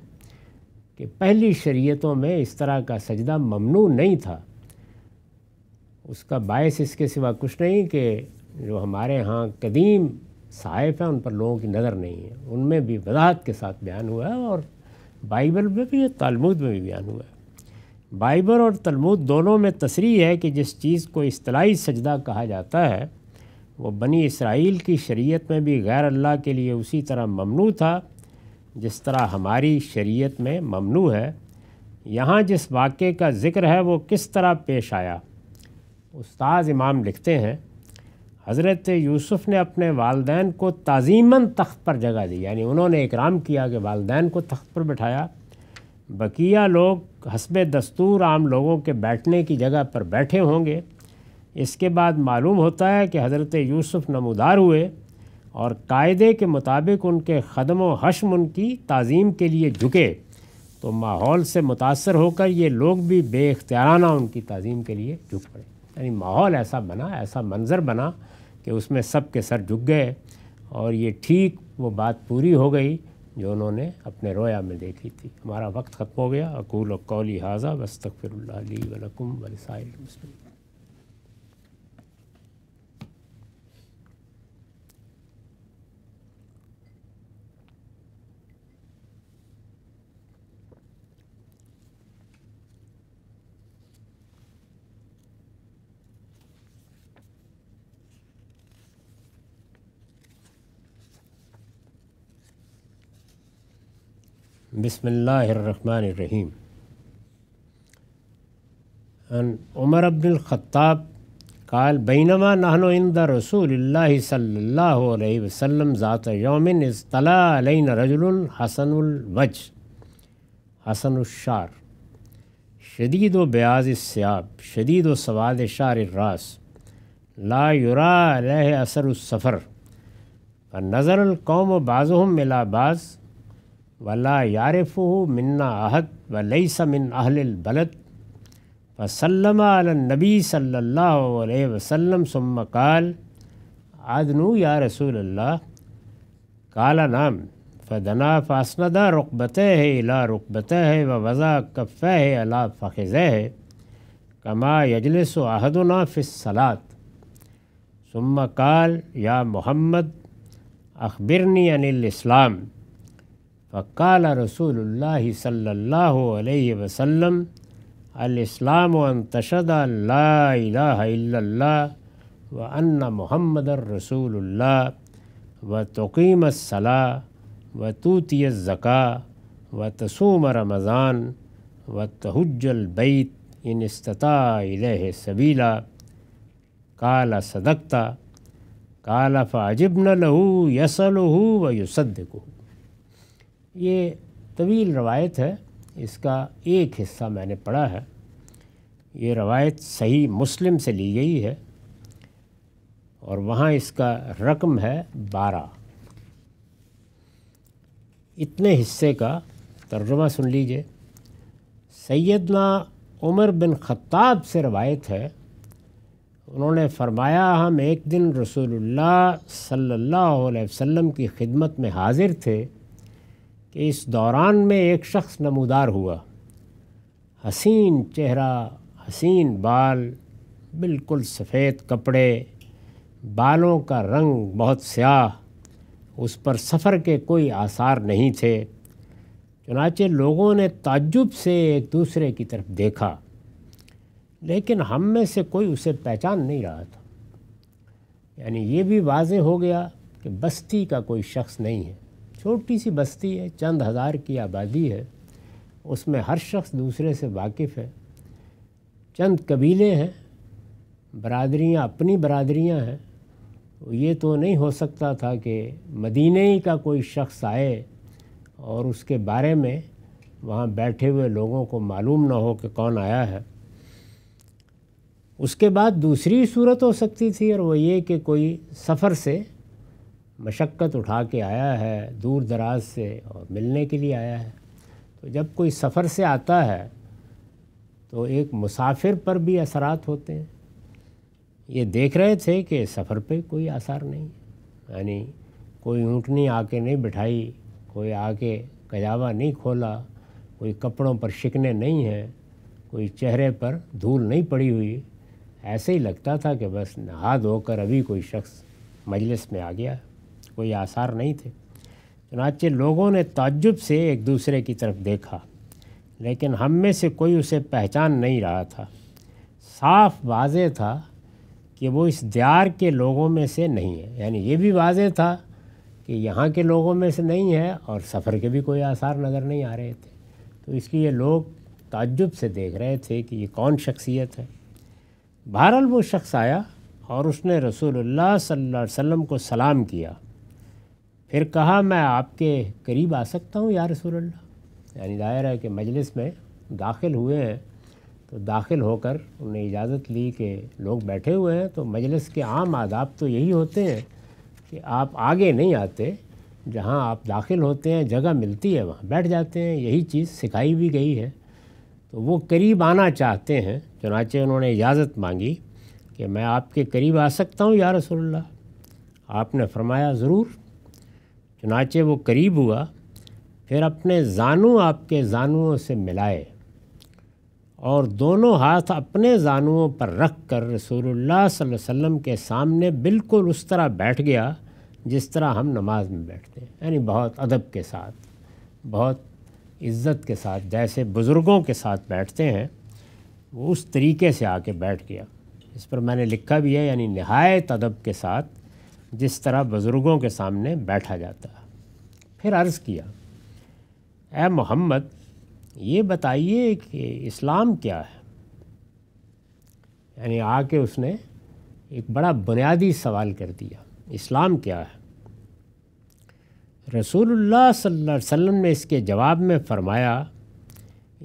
कि पहली शरीयतों में इस तरह का सजदा ममनू नहीं था उसका बायस इसके सिवा कुछ नहीं कि जो हमारे यहाँ कदीम सहायफ हैं उन पर लोगों की नज़र नहीं है उनमें भी वजाहत के साथ बयान हुआ है और बाइबल में भी तलमुद में भी बयान हुआ है बाइबल और तलमूद दोनों में तसरी है कि जिस चीज़ को असलाही सजदा कहा जाता है वो बनी इसराइल की शरीयत में भी गैर अल्लाह के लिए उसी तरह ममनू था जिस तरह हमारी शरीयत में ममनू है यहाँ जिस वाक़े का ज़िक्र है वो किस तरह पेश आया उस्ताद इमाम लिखते हैं हज़रत यूसुफ़ ने अपने वालदेन को ताज़ीमन तख्त पर जगह दी यानी उन्होंने इकराम किया कि वालदेन को तख्त पर बिठाया बकिया लोग हसब दस्तूर आम लोगों के बैठने की जगह पर बैठे होंगे इसके बाद मालूम होता है कि हज़रत यूसुफ़ नमदार हुए और कायदे के मुताबिक उनके ख़दम व हशम उनकी तज़ीम के लिए झुके तो माहौल से मुतासर होकर ये लोग भी बेख्तियाराना उनकी तज़ीम के लिए झुक पड़े यानी माहौल ऐसा बना ऐसा मंज़र बना कि उसमें सब के सर झुक गए और ये ठीक वो बात पूरी हो गई जो उन्होंने अपने रोया में देखी थी हमारा वक्त ख़त्म हो गया अकूल कौली हाजा वस्तफ़िर वलकुम वलसाइल मुस्लिम बिसमीम उमर अब्दुल ख़त्ताब काल बैनमा नहनो इंद रसूल सल्ला वसम ज़ात योमिन तलाइन रजुल हसनवज हसनशार शदीद व बयाज स्याब शदीद व सवाद शार रास ला युरा रह असर सफ़र नज़र कौम बाज़ुम मिला बाज़ वला यारफ़ मिन्ना अहद वलई मिन अहल बलद वसलम नबी अलैहि वसल्लम सुम्म काल आदनू या रसूल अल्लाह काल नाम फ़दना फासनदा रुकबत है इला रुकबत है व वज़ा कफ़ है अला फ़ख़ज़ है कमा यजलस अहदना फ़िसलात सुम्म काल या मोहम्मद अखबिरनी अनिल इस्लाम फ़काल रसूल सल्ला वसम अलस्लाम तशद ला व अन्न महमद रसूल व तकीम सला व तूती ज़क़ा व तसूम रमज़ान व तहजलबैत इन इस्तः सबीला काला सदकता काला फ़ाजिबन लहू यसलहू व युसदकू ये तवील रवायत है इसका एक हिस्सा मैंने पढ़ा है ये रवायत सही मुस्लिम से ली गई है और वहाँ इसका रकम है बारह इतने हिस्से का तर्जुमा सुन लीजिए सैदना उमर बिन खत्ताब से रवायत है उन्होंने फरमाया हम एक दिन रसूलुल्लाह सल्लल्लाहु अलैहि वसल्लम की खिदमत में हाज़िर थे कि इस दौरान में एक शख्स नमूदार हुआ हसीन चेहरा हसीन बाल बिल्कुल सफ़ेद कपड़े बालों का रंग बहुत स्याह उस पर सफ़र के कोई आसार नहीं थे चुनाचे लोगों ने ताज्जुब से एक दूसरे की तरफ देखा लेकिन हम में से कोई उसे पहचान नहीं रहा था यानी ये भी वाज हो गया कि बस्ती का कोई शख्स नहीं है छोटी सी बस्ती है चंद हज़ार की आबादी है उसमें हर शख्स दूसरे से वाकिफ़ है चंद कबीले हैं बरदरियाँ अपनी बरदरियाँ हैं ये तो नहीं हो सकता था कि मदीने ही का कोई शख्स आए और उसके बारे में वहाँ बैठे हुए लोगों को मालूम ना हो कि कौन आया है उसके बाद दूसरी सूरत हो सकती थी और वो ये कि कोई सफ़र से मशक्क़त उठा के आया है दूर दराज से और मिलने के लिए आया है तो जब कोई सफ़र से आता है तो एक मुसाफिर पर भी असरात होते हैं ये देख रहे थे कि सफ़र पे कोई आसार नहीं यानी कोई ऊँटनी आके नहीं बिठाई कोई आके कजावा नहीं खोला कोई कपड़ों पर शिकने नहीं हैं कोई चेहरे पर धूल नहीं पड़ी हुई ऐसे ही लगता था कि बस नहा धोकर अभी कोई शख्स मजलिस में आ गया कोई आसार नहीं थे चुनाचे लोगों ने ताज्जुब से एक दूसरे की तरफ देखा लेकिन हम में से कोई उसे पहचान नहीं रहा था साफ वाज था कि वो इस दियार के लोगों में से नहीं है यानी ये भी वाज था कि यहाँ के लोगों में से नहीं है और सफ़र के भी कोई आसार नज़र नहीं आ रहे थे तो इसलिए लोग ताज्जुब से देख रहे थे कि ये कौन शख्सियत है बहरहाल वो शख्स आया और उसने रसूलुल्लाह सल्लल्लाहु अलैहि वसल्लम को सलाम किया फिर कहा मैं आपके करीब आ सकता हूँ या रसूल्ला यानी दायर है कि मजलिस में दाखिल हुए हैं तो दाखिल होकर उन्हें इजाज़त ली कि लोग बैठे हुए हैं तो मजलिस के आम आदाब तो यही होते हैं कि आप आगे नहीं आते जहाँ आप दाखिल होते हैं जगह मिलती है वहाँ बैठ जाते हैं यही चीज़ सिखाई भी गई है तो वो करीब आना चाहते हैं चुनाचे उन्होंने इजाज़त मांगी कि मैं आपके करीब आ सकता हूँ या रसोल्ला आपने फरमाया ज़रूर चुनाचे वो करीब हुआ फिर अपने जानू आपके जानुओं से मिलाए और दोनों हाथ अपने जानुओं पर रख कर रसूलुल्लाह वसल्लम के सामने बिल्कुल उस तरह बैठ गया जिस तरह हम नमाज में बैठते हैं यानी बहुत अदब के साथ बहुत इज़्ज़त के साथ जैसे बुज़ुर्गों के साथ बैठते हैं वो उस तरीके से आके बैठ गया इस पर मैंने लिखा भी है यानी नहायत अदब के साथ जिस तरह बुज़ुर्गों के सामने बैठा जाता फिर अर्ज़ किया ए मोहम्मद ये बताइए कि इस्लाम क्या है यानी आके उसने एक बड़ा बुनियादी सवाल कर दिया इस्लाम क्या है रसूलुल्लाह सल्लल्लाहु अलैहि वसल्लम ने इसके जवाब में फरमाया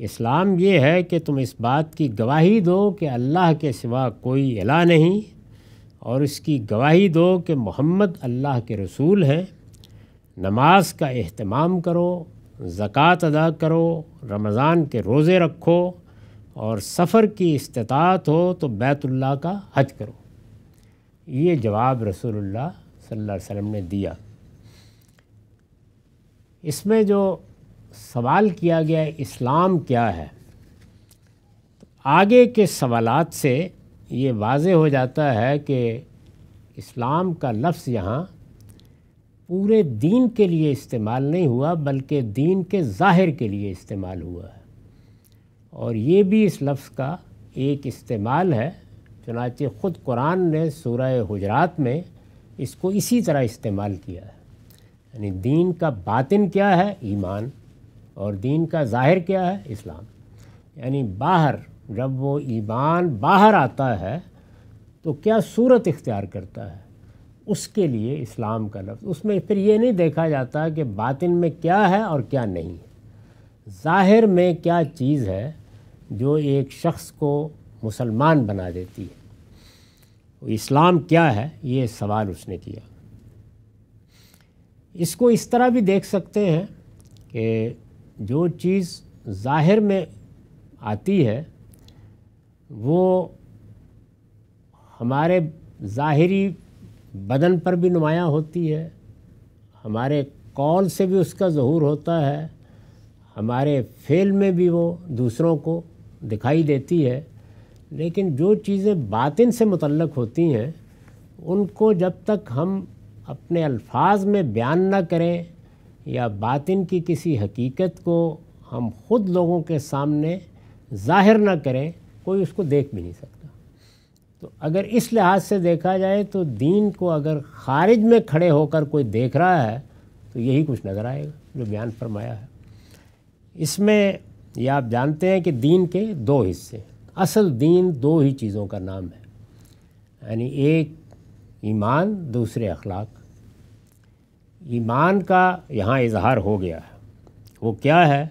इस्लाम ये है कि तुम इस बात की गवाही दो कि अल्लाह के सिवा कोई अला नहीं और इसकी गवाही दो कि मोहम्मद अल्लाह के रसूल हैं नमाज का अहतमाम करो ज़क़़त अदा करो रमज़ान के रोज़े रखो और सफ़र की इस्तात हो तो बैतुल्ला का हज करो ये जवाब रसूलुल्लाह सल्लल्लाहु अलैहि वसल्लम ने दिया इसमें जो सवाल किया गया इस्लाम क्या है तो आगे के सवालात से ये वाज हो जाता है कि इस्लाम का लफ्ज़ यहाँ पूरे दीन के लिए इस्तेमाल नहीं हुआ बल्कि दीन के ज़ाहिर के लिए इस्तेमाल हुआ है और ये भी इस लफ्ज़ का एक इस्तेमाल है चुनाचे ख़ुद कुरान ने शुर हजरात में इसको इसी तरह इस्तेमाल किया है यानी दीन का बातिन क्या है ईमान और दीन का ज़ाहिर क्या है इस्लाम यानी बाहर जब वो ईमान बाहर आता है तो क्या सूरत इख्तियार करता है उसके लिए इस्लाम का लफ्ज़ उसमें फिर ये नहीं देखा जाता कि बातिन में क्या है और क्या नहीं है ज़ाहिर में क्या चीज़ है जो एक शख्स को मुसलमान बना देती है इस्लाम क्या है ये सवाल उसने किया इसको इस तरह भी देख सकते हैं कि जो चीज़ ज़ाहिर में आती है वो हमारे ज़ाहरी बदन पर भी नुमाया होती है हमारे कौल से भी उसका जहूर होता है हमारे फेल में भी वो दूसरों को दिखाई देती है लेकिन जो चीज़ें बातिन से मुतलक होती हैं उनको जब तक हम अपने अल्फाज में बयान ना करें या बातिन की किसी हकीकत को हम ख़ुद लोगों के सामने ज़ाहिर ना करें कोई उसको देख भी नहीं सकता तो अगर इस लिहाज से देखा जाए तो दीन को अगर खारिज में खड़े होकर कोई देख रहा है तो यही कुछ नज़र आएगा जो बयान फरमाया है इसमें ये आप जानते हैं कि दीन के दो हिस्से असल दीन दो ही चीज़ों का नाम है यानी एक ईमान दूसरे अखलाक ईमान का यहाँ इजहार हो गया है वो क्या है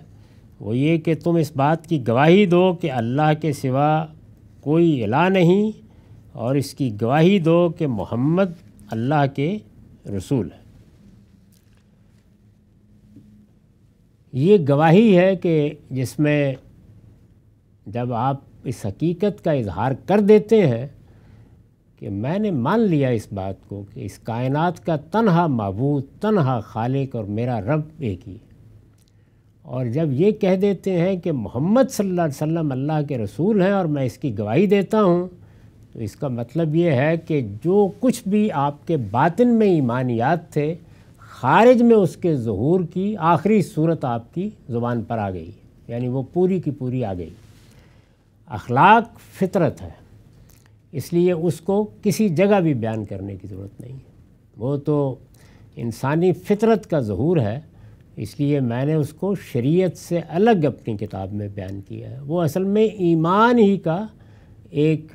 वो ये कि तुम इस बात की गवाही दो कि अल्लाह के सिवा कोई अला नहीं और इसकी गवाही दो कि मोहम्मद अल्लाह के रसूल है ये गवाही है कि जिसमें जब आप इस हकीकत का इजहार कर देते हैं कि मैंने मान लिया इस बात को कि इस कायनात का तनहा मबूद तनहा खालिक और मेरा रब एक ही है और जब ये कह देते हैं कि मोहम्मद सल्लल्लाहु अलैहि वसल्लम अल्लाह के रसूल हैं और मैं इसकी गवाही देता हूँ तो इसका मतलब ये है कि जो कुछ भी आपके बातिन में ईमानियात थे खारिज में उसके जहूर की आखिरी सूरत आपकी ज़ुबान पर आ गई यानी वो पूरी की पूरी आ गई अखलाक फितरत है इसलिए उसको किसी जगह भी बयान करने की ज़रूरत नहीं है वो तो इंसानी फितरत का जहूर है इसलिए मैंने उसको शरीयत से अलग अपनी किताब में बयान किया है वो असल में ईमान ही का एक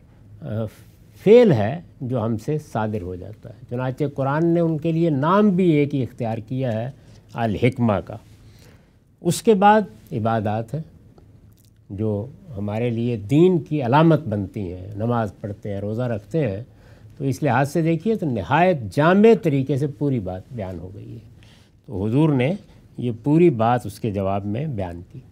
फ़ेल है जो हमसे सादिर हो जाता है चुनाच कुरान ने उनके लिए नाम भी एक ही इख्तियार किया है अलहिकमा का उसके बाद इबादत है जो हमारे लिए दीन की अलामत बनती हैं नमाज़ पढ़ते हैं रोज़ा रखते हैं तो इस लिहाज से देखिए तो नहायत जाम तरीके से पूरी बात बयान हो गई है तो हजूर ने ये पूरी बात उसके जवाब में बयान की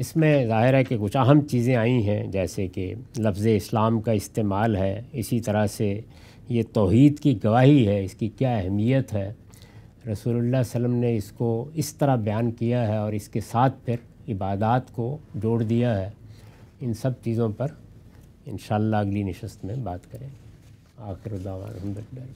इसमें ज़ाहिर है कि कुछ अहम चीज़ें आई हैं जैसे कि लफ्ज़ इस्लाम का इस्तेमाल है इसी तरह से ये तोहद की गवाही है इसकी क्या अहमियत है रसूलुल्लाह वसम ने इसको इस तरह बयान किया है और इसके साथ फिर इबादत को जोड़ दिया है इन सब चीज़ों पर इन अगली नशस्त में बात करें आखिर दावा अलहमदिल्ला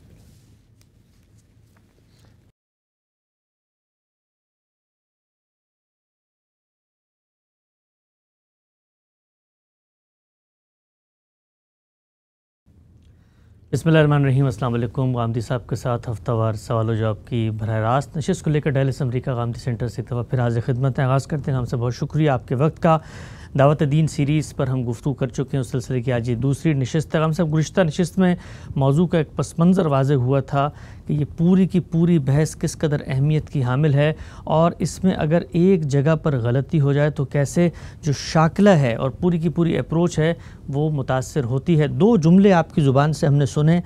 बसमीम गांधी साहब के साथ हफ्तावार सवाल जवाब की बरह रास्त नशस्त को लेकर डेलिस अमरीका गांधी सेंटर से तो फिर हाजिर खिदमत आगाज़ करते हैं हमसे बहुत शुक्रिया आपके वक्त का दावत दीन सीरीज़ पर हम गुफ्तु कर चुके हैं उस सिलसिले की आज ये दूसरी नशस्त है हम सब गुज्त नशस्त में मौजू का एक पस मंज़र वाज हुआ था कि ये पूरी की पूरी बहस किस कदर अहमियत की हामिल है और इसमें अगर एक जगह पर गलती हो जाए तो कैसे जो शाकला है और पूरी की पूरी अप्रोच है वो मुतासर होती है दो जुमले आपकी ज़ुबान से हमने सुने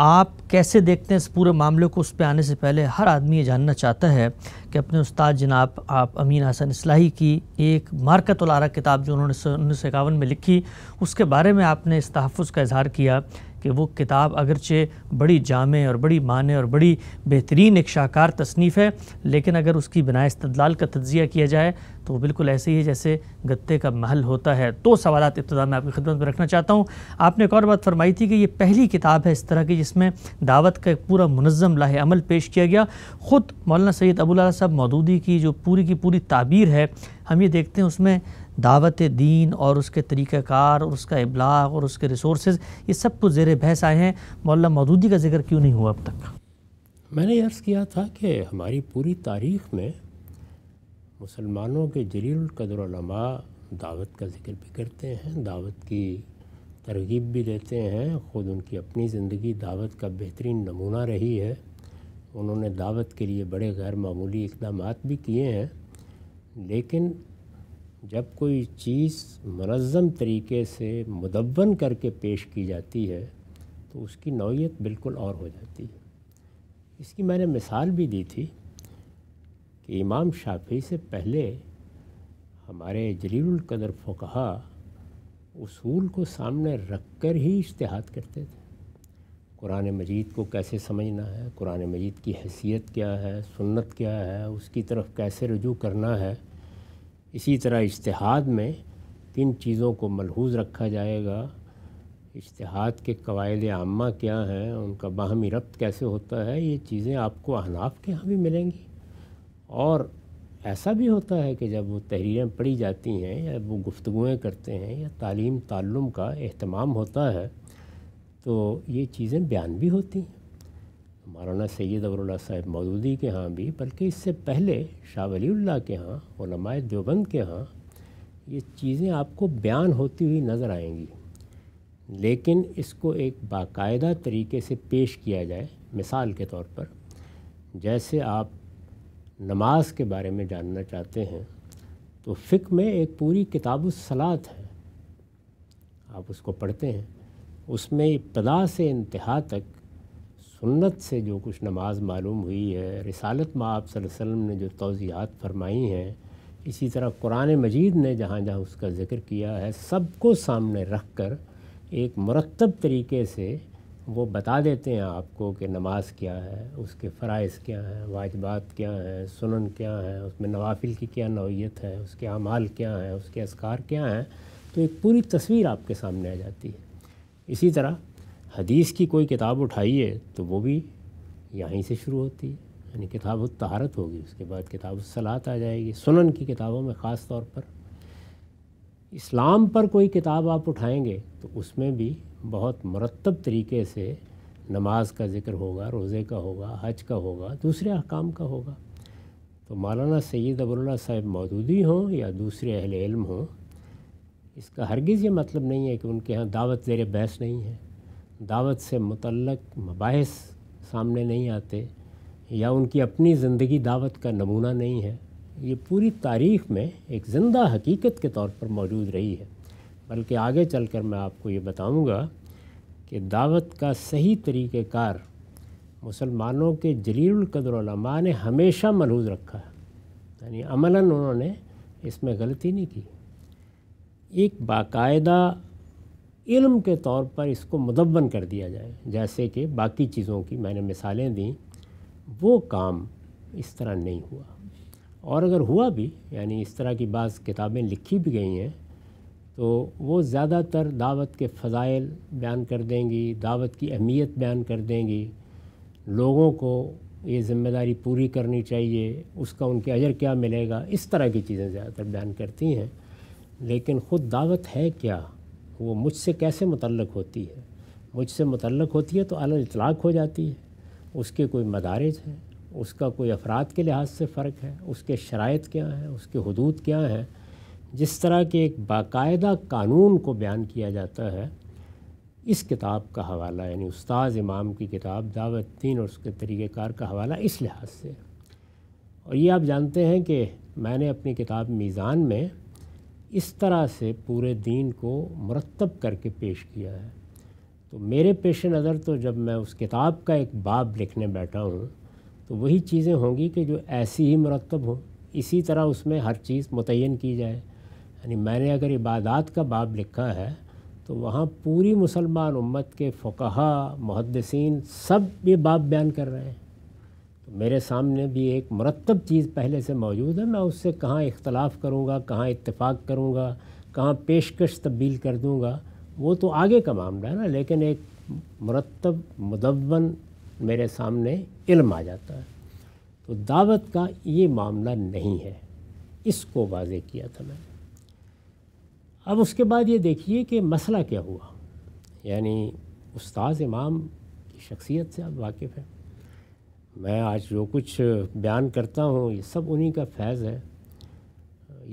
आप कैसे देखते हैं इस पूरे मामले को उस पर आने से पहले हर आदमी ये जानना चाहता है कि अपने उस्ताद जनाब आप अमीन हसन इसलाही की एक मार्कत आरा किताब जो उन्होंने उन्नीस सौ इक्यावन में लिखी उसके बारे में आपने इस तहफ़ का इजहार किया कि वो किताब अगरचे बड़ी जाम और बड़ी मान और बड़ी बेहतरीन एक शाकार तसनीफ़ है लेकिन अगर उसकी बिना इस्तलाल का तजिया किया जाए तो वो बिल्कुल ऐसे ही है जैसे गत्ते का महल होता है दो तो सवाल इब्तदा में आपकी खिदमत में रखना चाहता हूँ आपने एक और बात फरमाई थी कि ये पहली किताब है इस तरह की जिसमें दावत का एक पूरा मुनज़म लाहेमल अमल पेश किया गया ख़ुद मौलाना सैद अबूल साहब मौदूदी की जो पूरी की पूरी ताबीर है हम ये देखते हैं उसमें दावत दीन और उसके तरीक़ाकार और उसका इबलाग और उसके रिसोर्स ये सब कुछ जेर बहस आए हैं मौला मदूदी का जिक्र क्यों नहीं हुआ अब तक मैंने अर्ज़ किया था कि हमारी पूरी तारीख़ में मुसलमानों के जलीलकदरमा दावत का जिक्र भी करते हैं दावत की तरगीब भी देते हैं ख़ुद उनकी अपनी ज़िंदगी दावत का बेहतरीन नमूना रही है उन्होंने दावत के लिए बड़े गैर मामूली इकदाम भी किए हैं लेकिन जब कोई चीज़ मनज़म तरीके से मुदवन करके पेश की जाती है तो उसकी नौीयत बिल्कुल और हो जाती है इसकी मैंने मिसाल भी दी थी कि इमाम शाफी से पहले हमारे जलील कदर उसूल को सामने रख कर ही इश्तहाद करते थे कुरान मजीद को कैसे समझना है कुरान मजीद की हैसियत क्या है सुन्नत क्या है उसकी तरफ कैसे रजू करना है इसी तरह इश्तहाद में किन चीज़ों को मलहूज रखा जाएगा इश्तहाद के कवायद आमा क्या हैं उनका बाहमी रब्त कैसे होता है ये चीज़ें आपको अहनाफ के यहाँ भी मिलेंगी और ऐसा भी होता है कि जब वो तहरीरें पढ़ी जाती हैं या वो गुफ्तुएँ करते हैं या तालीम ताल्लुम का अहतमाम होता है तो ये चीज़ें बयान भी होती हैं मौलाना सैद अबरुल्ला साहेब मौदूदी के यहाँ भी बल्कि इससे पहले शाह वलील्ला के यहाँ नमाय देवबंद के यहाँ ये चीज़ें आपको बयान होती हुई नज़र आएंगी लेकिन इसको एक बाकायदा तरीके से पेश किया जाए मिसाल के तौर पर जैसे आप नमाज के बारे में जानना चाहते हैं तो फ़िक में एक पूरी किताब सलात है आप उसको पढ़ते हैं उसमें इब्तदा से इंतहा तक सुन्नत से जो कुछ नमाज मालूम हुई है रिसालत में आप वसल्लम ने जो तोज़ीत फरमाई हैं इसी तरह कुरान मजीद ने जहाँ जहाँ उसका ज़िक्र किया है सबको सामने रख कर एक मरतब तरीके से वो बता देते हैं आपको कि नमाज क्या है उसके फ़रज़ क्या हैं वाजबात क्या हैं सुनन क्या हैं उसमें नवाफिल की क्या नौीयत है उसके अमाल क्या हैं उसके असकार क्या हैं तो एक पूरी तस्वीर आपके सामने आ जाती है इसी तरह हदीस की कोई किताब उठाइए तो वो भी यहीं से शुरू होती है यानी किताब तहारत होगी उसके बाद किताब सलात आ जाएगी सुनन की किताबों में ख़ास तौर पर इस्लाम पर कोई किताब आप उठाएंगे तो उसमें भी बहुत मरतब तरीके से नमाज का ज़िक्र होगा रोज़े का होगा हज का होगा दूसरे अहकाम का होगा तो मौलाना सैद अबुल्ला साहब मौजूदी हों या दूसरे अहल इल्म हों इसका हरगिज़ ये मतलब नहीं है कि उनके यहाँ दावत ज़ेर बहस नहीं है दावत से मतलब मबास सामने नहीं आते या उनकी अपनी ज़िंदगी दावत का नमूना नहीं है ये पूरी तारीख़ में एक ज़िंदा हकीकत के तौर पर मौजूद रही है बल्कि आगे चलकर मैं आपको ये बताऊंगा कि दावत का सही तरीक़ार मुसलमानों के जलील ने हमेशा मलूज रखा है यानी अमला उन्होंने इसमें गलती नहीं की एक बाकायदा इल्म के तौर पर इसको मुदवन कर दिया जाए जैसे कि बाकी चीज़ों की मैंने मिसालें दी वो काम इस तरह नहीं हुआ और अगर हुआ भी यानी इस तरह की बात किताबें लिखी भी गई हैं तो वो ज़्यादातर दावत के फ़जाइल बयान कर देंगी दावत की अहमियत बयान कर देंगी लोगों को ये ज़िम्मेदारी पूरी करनी चाहिए उसका उनके अजर क्या मिलेगा इस तरह की चीज़ें ज़्यादातर बयान करती हैं लेकिन ख़ुद दावत है क्या वो मुझसे कैसे मुतलक होती है मुझसे मुतलक होती है तो अल इतलाक़ हो जाती है उसके कोई मदारज हैं उसका कोई अफराद के लिहाज से फ़र्क है उसके शराइ क्या हैं उसके हदूद क्या हैं जिस तरह के एक बाकायदा कानून को बयान किया जाता है इस किताब का हवाला यानी उस्ताद इमाम की किताब दावत तीन और उसके तरीक़ार का हवाला इस लिहाज से और ये आप जानते हैं कि मैंने अपनी किताब मीज़ान में इस तरह से पूरे दीन को मरतब करके पेश किया है तो मेरे पेश नज़र तो जब मैं उस किताब का एक बाब लिखने बैठा हूँ तो वही चीज़ें होंगी कि जो ऐसी ही मरतब हों इसी तरह उसमें हर चीज़ मुतन की जाए यानी मैंने अगर इबादत का बाब लिखा है तो वहाँ पूरी मुसलमान उम्मत के फ़कहा मुहदसिन सब ये बाब बयान कर रहे हैं मेरे सामने भी एक मरतब चीज़ पहले से मौजूद है मैं उससे कहाँ इख्तलाफ़ करूँगा कहाँ इतफाक़ करूँगा कहाँ पेशकश तब्दील कर दूँगा वो तो आगे का मामला है ना लेकिन एक मरतब मुदवन मेरे सामने इल्म आ जाता है तो दावत का ये मामला नहीं है इसको वाजे किया था मैंने अब उसके बाद ये देखिए कि मसला क्या हुआ यानी उस्ताद इमाम की शख्सियत से आप वाकिफ़ हैं मैं आज जो कुछ बयान करता हूँ ये सब उन्हीं का फैज़ है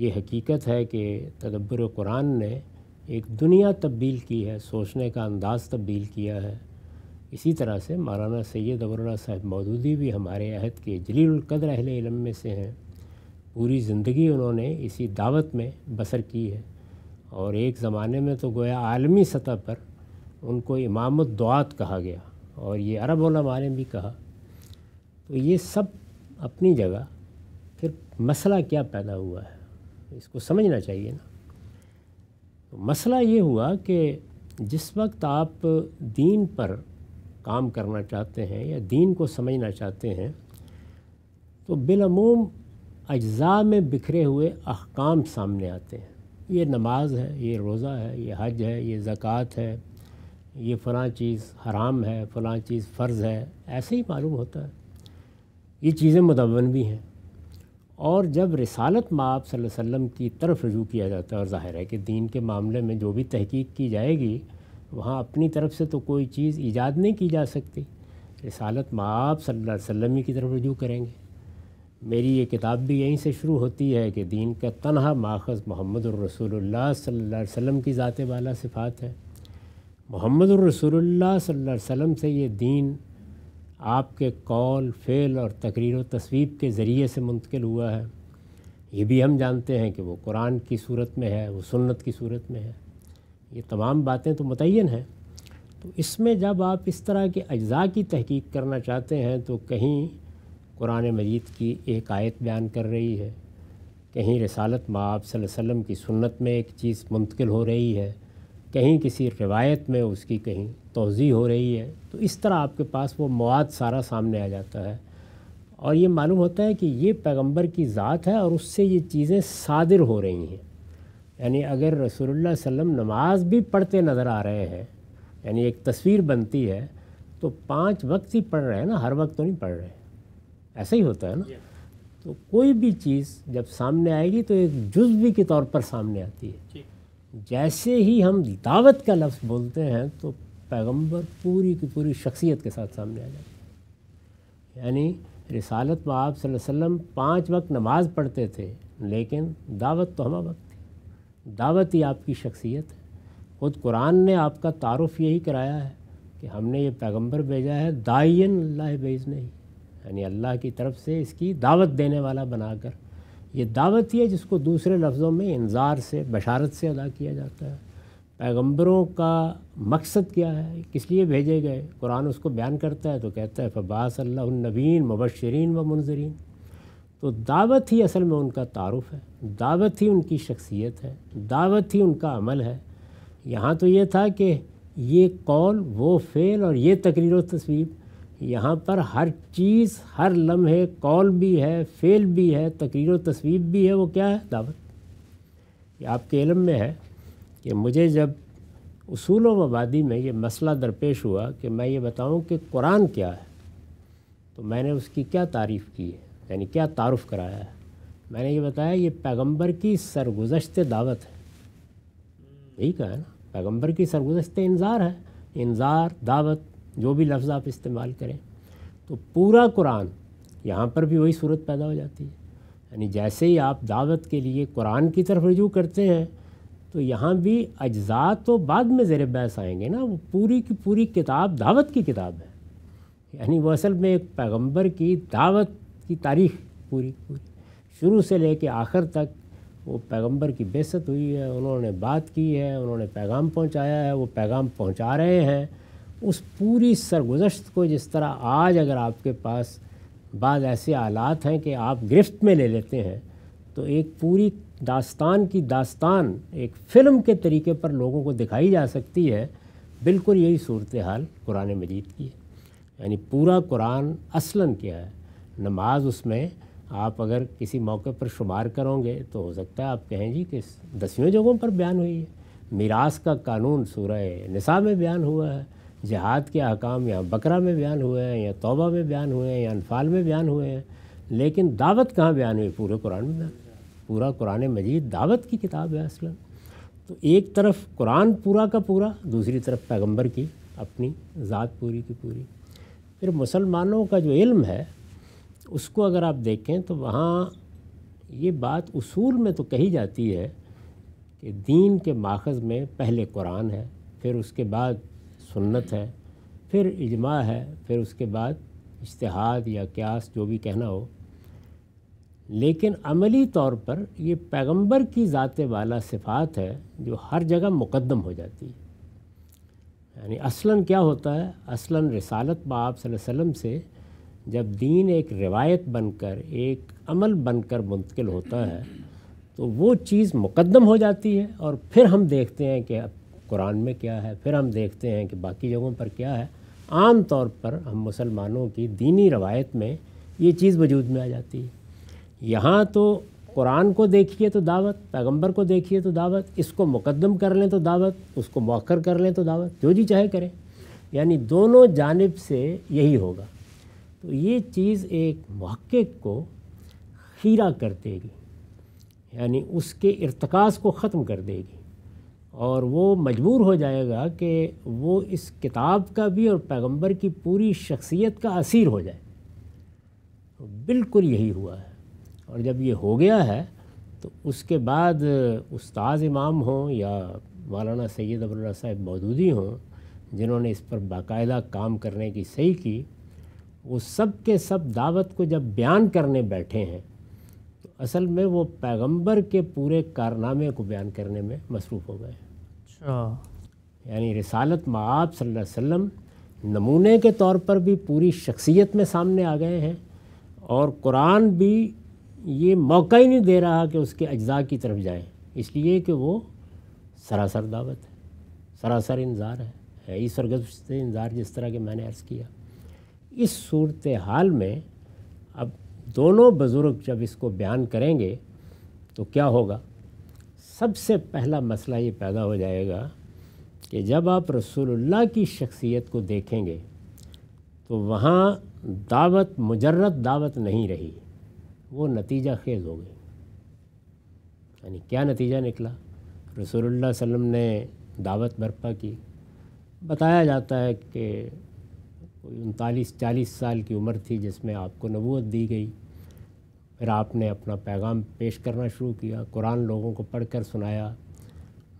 ये हकीकत है कि तदब्बर कुरान ने एक दुनिया तब्दील की है सोचने का अंदाज़ तब्दील किया है इसी तरह से मौलाना सैद अबर साहब मौदूदी भी हमारे अहद के जलीलकदर अहल इलम में से हैं पूरी ज़िंदगी उन्होंने इसी दावत में बसर की है और एक ज़माने में तो गोया आलमी सतह पर उनको इमामत दुआत कहा गया और ये अरब ने भी कहा तो ये सब अपनी जगह फिर मसला क्या पैदा हुआ है इसको समझना चाहिए ना तो मसला ये हुआ कि जिस वक्त आप दीन पर काम करना चाहते हैं या दीन को समझना चाहते हैं तो बिलमूम अज्जा में बिखरे हुए अहकाम सामने आते हैं ये नमाज है ये रोज़ा है ये हज है ये ज़क़़त है ये फ़लाँ चीज़ हराम है फ़लाँ चीज़ फ़र्ज़ है ऐसे ही मालूम होता है ये चीज़ें मुदवन भी हैं और जब रसालत माँ आप सल्लम की तरफ रजू किया जाता है और ज़ाहिर है कि दीन के मामले में जो भी तहकीक की जाएगी वहाँ अपनी तरफ से तो कोई चीज़ ईजाद नहीं की जा सकती रसालत माँ आप वसम की तरफ रजू करेंगे मेरी ये किताब भी यहीं से शुरू होती है कि दीन का तनहा माखज़ मोहम्मद रसोल्ला की ज़ात वाला सिफ़ात है मोहम्मद रसोल्ला सल्ला से ये दीन आपके कौल फ़ेल और तकरीर तस्वीब के ज़रिए से मुंतकिल हुआ है ये भी हम जानते हैं कि वो कुरान की सूरत में है वो सुन्नत की सूरत में है ये तमाम बातें तो मुतन हैं तो इसमें जब आप इस तरह के अज्जा की तहकीक करना चाहते हैं तो कहीं कुरान मजीद की एक आयत बयान कर रही है कहीं रसालत माँ आप वसम की सुन्नत में एक चीज़ मुंतकिल हो रही है कहीं किसी रिवायत में उसकी कहीं तोज़ी हो रही है तो इस तरह आपके पास वो मवाद सारा सामने आ जाता है और ये मालूम होता है कि ये पैगंबर की ज़ात है और उससे ये चीज़ें सादिर हो रही हैं यानी अगर रसोल्ला वसम नमाज भी पढ़ते नज़र आ रहे हैं यानी एक तस्वीर बनती है तो पांच वक्त ही पढ़ रहे हैं ना हर वक्त तो नहीं पढ़ रहे ऐसा ही होता है ना तो कोई भी चीज़ जब सामने आएगी तो एक जुज्वी के तौर पर सामने आती है जैसे ही हम दावत का लफ्ज़ बोलते हैं तो पैगंबर पूरी की पूरी शख्सियत के साथ सामने आ जाते यानी रिसालत में आप वसल्लम पाँच वक्त नमाज पढ़ते थे लेकिन दावत तो हम वक्त थी दावत ही आपकी शख्सियत है खुद कुरान ने आपका तारफ़ यही कराया है कि हमने ये पैगंबर भेजा है दाइन अल्लाह भेज नहीं यानी अल्लाह की तरफ से इसकी दावत देने वाला बनाकर ये दावत ही है जिसको दूसरे लफ्ज़ों में इंजार से बशारत से अदा किया जाता है पैगम्बरों का मकसद क्या है किस लिए भेजे गए कुरान उसको बयान करता है तो कहता है फ़बास नबीन मुबशरीन व मुनजरीन तो दावत ही असल में उनका तारफ़ है दावत ही उनकी शख्सियत है दावत ही उनका अमल है यहाँ तो ये था कि ये कौल वो फ़ेल और ये तकरीर व तस्वीर यहाँ पर हर चीज़ हर लम्हे कॉल भी है फेल भी है तकरीर व तस्वीर भी है वो क्या है दावत ये आपके इलम में है कि मुझे जब उसूल वबादी में ये मसला दरपेश हुआ कि मैं ये बताऊँ कि कुरान क्या है तो मैंने उसकी क्या तारीफ़ की है यानी क्या तारफ़ कराया है मैंने ये बताया ये पैगंबर की सरगुजशत दावत है यही कहा है ना पैगम्बर की सरगुजशत इंजार है इंजार दावत जो भी लफ्ज़ आप इस्तेमाल करें तो पूरा कुरान यहाँ पर भी वही सूरत पैदा हो जाती है यानी जैसे ही आप दावत के लिए कुरान की तरफ रजू करते हैं तो यहाँ भी अज्जा तो बाद में ज़ेर बहस आएंगे ना वो पूरी की पूरी किताब दावत की किताब है यानी वो असल में एक पैगम्बर की दावत की तारीख पूरी पूरी शुरू से ले आखिर तक वो पैगंबर की बेसत हुई है उन्होंने बात की है उन्होंने पैगाम पहुंचाया है वो पैगाम पहुंचा रहे हैं उस पूरी सरगुजश्त को जिस तरह आज अगर आपके पास बाद ऐसे आलात हैं कि आप गिरफ्त में ले लेते हैं तो एक पूरी दास्तान की दास्तान एक फ़िल्म के तरीके पर लोगों को दिखाई जा सकती है बिल्कुल यही सूरत हाल कुरान मजीद की है यानी पूरा कुरान असलन क्या है नमाज उसमें आप अगर किसी मौके पर शुमार करोगे तो हो सकता है आप कहें जी कि दसियों जगहों पर बयान हुई है मीरास का कानून सूरह निसा में बयान हुआ है जहाद के अहकाम या बकरा में बयान हुए हैं या तोबा में बयान हुए हैं या अनफाल में बयान हुए हैं लेकिन दावत कहाँ बयान हुई पूरे कुरान में बयान पूरा कुरान मजीद दावत की किताब है असल तो एक तरफ कुरान पूरा का पूरा दूसरी तरफ पैगम्बर की अपनी ज़ात पूरी की पूरी फिर मुसलमानों का जो इल्म है उसको अगर आप देखें तो वहाँ ये बात उसूल में तो कही जाती है कि दीन के माखज़ में पहले कुरान है फिर उसके बाद सुन्नत है फिर इजमा है फिर उसके बाद इश्तहाद या क्यास जो भी कहना हो लेकिन अमली तौर पर ये पैगंबर की ज़ात वाला सिफात है जो हर जगह मुकदम हो जाती है यानी असलन क्या होता है असलन रसालत बाप वसम से जब दीन एक रिवायत बनकर एक अमल बनकर मुंतकिल होता है तो वो चीज़ मुकदम हो जाती है और फिर हम देखते हैं कि अब कुरान में क्या है फिर हम देखते हैं कि बाकी जगहों पर क्या है आम तौर पर हम मुसलमानों की दीनी रवायत में ये चीज़ वजूद में आ जाती है यहाँ तो कुरान को देखिए तो दावत पैगंबर को देखिए तो दावत इसको मुकदम कर लें तो दावत उसको मौखर कर लें तो दावत जो जी चाहे करें यानी दोनों जानब से यही होगा तो ये चीज़ एक महक़ को खीरा कर देगी यानी उसके इरतकाज़ को ख़त्म कर देगी और वो मजबूर हो जाएगा कि वो इस किताब का भी और पैगंबर की पूरी शख्सियत का असीर हो जाए बिल्कुल यही हुआ है और जब ये हो गया है तो उसके बाद उस्ताद इमाम हों या मौलाना सैद अबुल्ला साहब मौजूदी हों जिन्होंने इस पर बाकायदा काम करने की सही की वो सब के सब दावत को जब बयान करने बैठे हैं असल में वो पैगंबर के पूरे कारनामे को बयान करने में मसरूफ़ हो गए अच्छा। यानी रसालत माब सल्लल्लाहु अलैहि वसल्लम नमूने के तौर पर भी पूरी शख्सियत में सामने आ गए हैं और कुरान भी ये मौका ही नहीं दे रहा कि उसके अज्जा की तरफ जाएं इसलिए कि वो सरासर दावत है सरासर इंतज़ार है, है इस सरगज से इंतज़ार जिस तरह के मैंने अर्ज़ किया इस सूरत हाल में अब दोनों बुज़ुर्ग जब इसको बयान करेंगे तो क्या होगा सबसे पहला मसला ये पैदा हो जाएगा कि जब आप रसूलुल्लाह की शख्सियत को देखेंगे तो वहाँ दावत मुजरत दावत नहीं रही वो नतीजा खेज़ हो गई यानी क्या नतीजा निकला रसूलुल्लाह सल्लम ने दावत बर्पा की बताया जाता है कि कोई उनतालीस चालीस साल की उम्र थी जिसमें आपको नबूत दी गई फिर आपने अपना पैगाम पेश करना शुरू किया कुरान लोगों को पढ़ कर सुनाया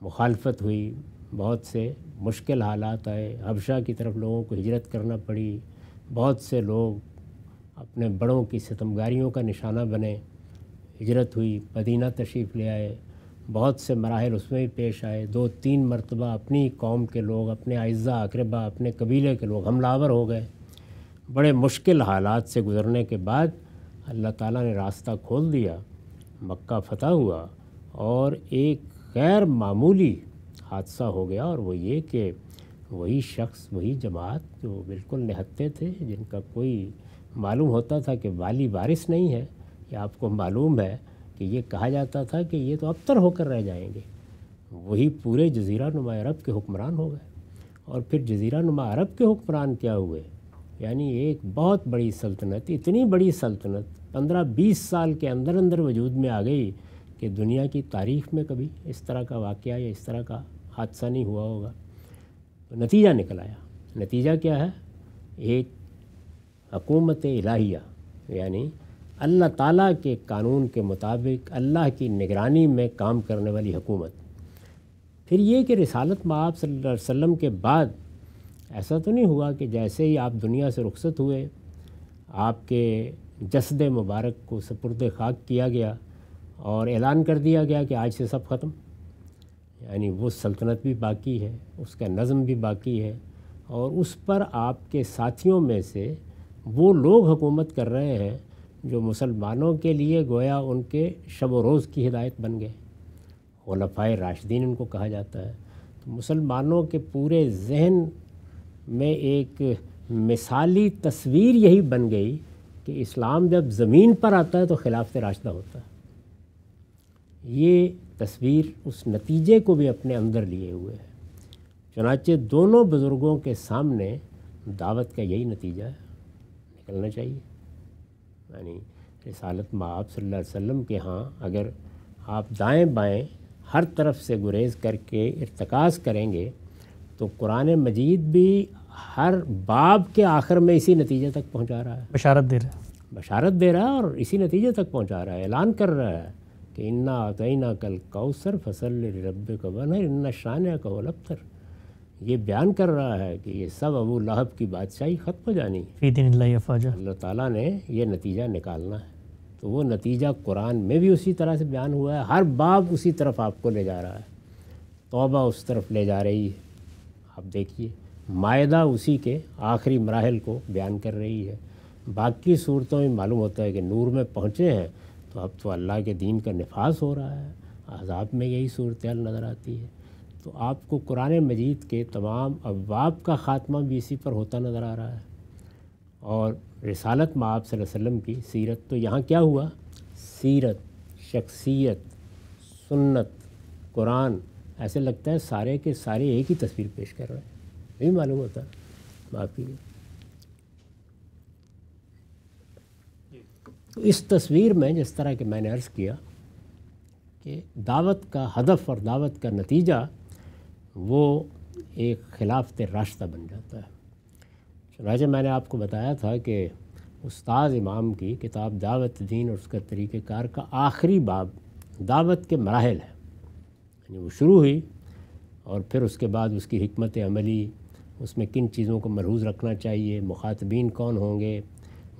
मुखालफत हुई बहुत से मुश्किल हालात आए हबशा की तरफ लोगों को हिजरत करना पड़ी बहुत से लोग अपने बड़ों की सितमगारियों का निशाना बने हिजरत हुई मदीना तशरीफ़ ले आए बहुत से मराहल उसमें भी पेश आए दो तीन मरतबा अपनी कौम के लोग अपने अज्जा अकरबा अपने कबीले के लोग हमलावर हो गए बड़े मुश्किल हालात से गुज़रने के बाद अल्लाह ताला ने रास्ता खोल दिया मक्का फतह हुआ और एक गैर मामूली हादसा हो गया और वो ये कि वही शख्स वही जमात जो बिल्कुल निहत्ते थे जिनका कोई मालूम होता था कि वाली वारिस नहीं है या आपको मालूम है कि ये कहा जाता था कि ये तो अबतर होकर रह जाएंगे वही पूरे जजीरा नुमा अरब के हुक्मरान हो गए और फिर जजीरा नुमा अरब के हुक्मरान क्या हुए यानी एक बहुत बड़ी सल्तनत इतनी बड़ी सल्तनत पंद्रह बीस साल के अंदर अंदर वजूद में आ गई कि दुनिया की तारीख में कभी इस तरह का वाक़ या इस तरह का हादसा नहीं हुआ होगा तो नतीजा निकल आया नतीजा क्या है एक हकूमत इलाहिया यानी अल्लाह ताला के कानून के मुताबिक अल्लाह की निगरानी में काम करने वाली हुकूमत फिर ये कि रिसालत में आप अलैहि के बाद ऐसा तो नहीं हुआ कि जैसे ही आप दुनिया से रुखसत हुए आपके जसद मुबारक को सपुरद खाक किया गया और ऐलान कर दिया गया कि आज से सब ख़त्म यानी वो सल्तनत भी बाकी है उसका नज़म भी बाकी है और उस पर आपके साथियों में से वो लोग हुकूमत कर रहे हैं जो मुसलमानों के लिए गोया उनके शब रोज़ की हिदायत बन गए खलफाए राशदीन उनको कहा जाता है तो मुसलमानों के पूरे जहन में एक मिसाली तस्वीर यही बन गई कि इस्लाम जब ज़मीन पर आता है तो खिलाफ रास्ता होता है ये तस्वीर उस नतीजे को भी अपने अंदर लिए हुए है चनाचे दोनों बुज़ुर्गों के सामने दावत का यही नतीजा निकलना चाहिए यानी रसालत माब सल्लल्लाहु अलैहि वसल्लम के यहाँ अगर आप दाएं बाएं हर तरफ से गुरेज़ करके इरतकास करेंगे तो कुरान मजीद भी हर बाब के आखिर में इसी नतीजे तक पहुँचा रहा है बशारत दे रहा है बशारत दे रहा है और इसी नतीजे तक पहुँचा रहा है ऐलान कर रहा है कि इन्ना आतना कल कौसर फसल रब कबन इन्ना शान तर ये बयान कर रहा है कि ये सब अबू लहब की बादशाही ख़त्म हो जानी है अल्लाह ताला ने ये नतीजा निकालना है तो वो नतीजा कुरान में भी उसी तरह से बयान हुआ है हर बाब उसी तरफ आपको ले जा रहा है तोबा उस तरफ ले जा रही है आप देखिए मायदा उसी के आखिरी मराहल को बयान कर रही है बाकी सूरतों में मालूम होता है कि नूर में पहुँचे हैं तो अब तो अल्लाह के दीन का नफाज हो रहा है अजाब में यही सूरत नज़र आती है तो आपको कुरान मजीद के तमाम अबाब का ख़ात्मा भी इसी पर होता नज़र आ रहा है और रसालत आप वसम की सीरत तो यहाँ क्या हुआ सीरत शख्सियत सुन्नत कुरान ऐसे लगता है सारे के सारे एक ही तस्वीर पेश कर रहे हैं नहीं मालूम होता माफ़ तो इस तस्वीर में जिस तरह के मैंने अर्ज़ किया कि दावत का हदफ और दावत का नतीजा वो एक खिलाफत रास्ता बन जाता है राजा मैंने आपको बताया था कि उस्ताद इमाम की किताब दावत दीन और उसका तरीक़ार का आखिरी बाब दावत के मराहल है यानी वो शुरू हुई और फिर उसके बाद उसकी हमत अमली उसमें किन चीज़ों को मरहूज़ रखना चाहिए मुखातबीन कौन होंगे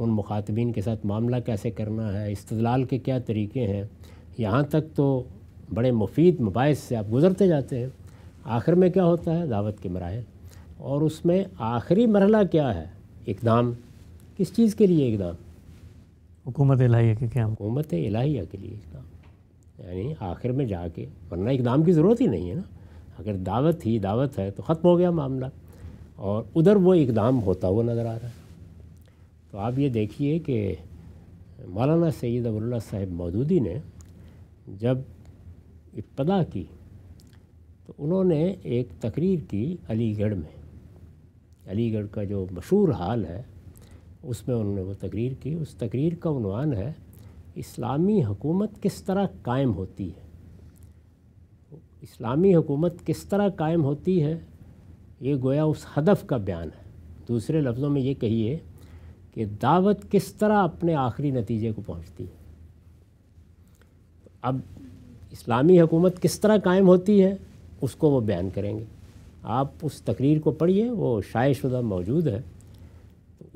उन मुखातबीन के साथ मामला कैसे करना है इस्तलाल के क्या तरीके हैं यहाँ तक तो बड़े मुफीद मुबाइस से आप गुज़रते जाते हैं आखिर में क्या होता है दावत के मराहल और उसमें आखिरी मरला क्या है इकदाम किस चीज़ के लिए इकदाम हुकूमत इलाहिया के क्या हुकूमत इलाहिया के लिए इकदाम यानी आखिर में जाके वरना इकदाम की ज़रूरत ही नहीं है ना अगर दावत ही दावत है तो ख़त्म हो गया मामला और उधर वो इकदाम होता हुआ नज़र आ रहा है तो आप ये देखिए कि मौलाना सैद अबुल्ला साहिब मौदूदी ने जब इब्तदा की तो उन्होंने एक तकरीर की अलीगढ़ में अलीगढ़ का जो मशहूर हाल है उसमें उन्होंने वो तकरीर की उस तकरीर का उनवान है इस्लामी हुकूमत किस तरह कायम होती है इस्लामी हुकूमत किस तरह कायम होती है ये गोया उस हदफ का बयान है दूसरे लफ्ज़ों में ये कहिए कि दावत किस तरह अपने आखिरी नतीजे को पहुंचती है अब इस्लामी हुकूमत किस तरह कायम होती है उसको वो बयान करेंगे आप उस तकरीर को पढ़िए वो शायशुदा मौजूद है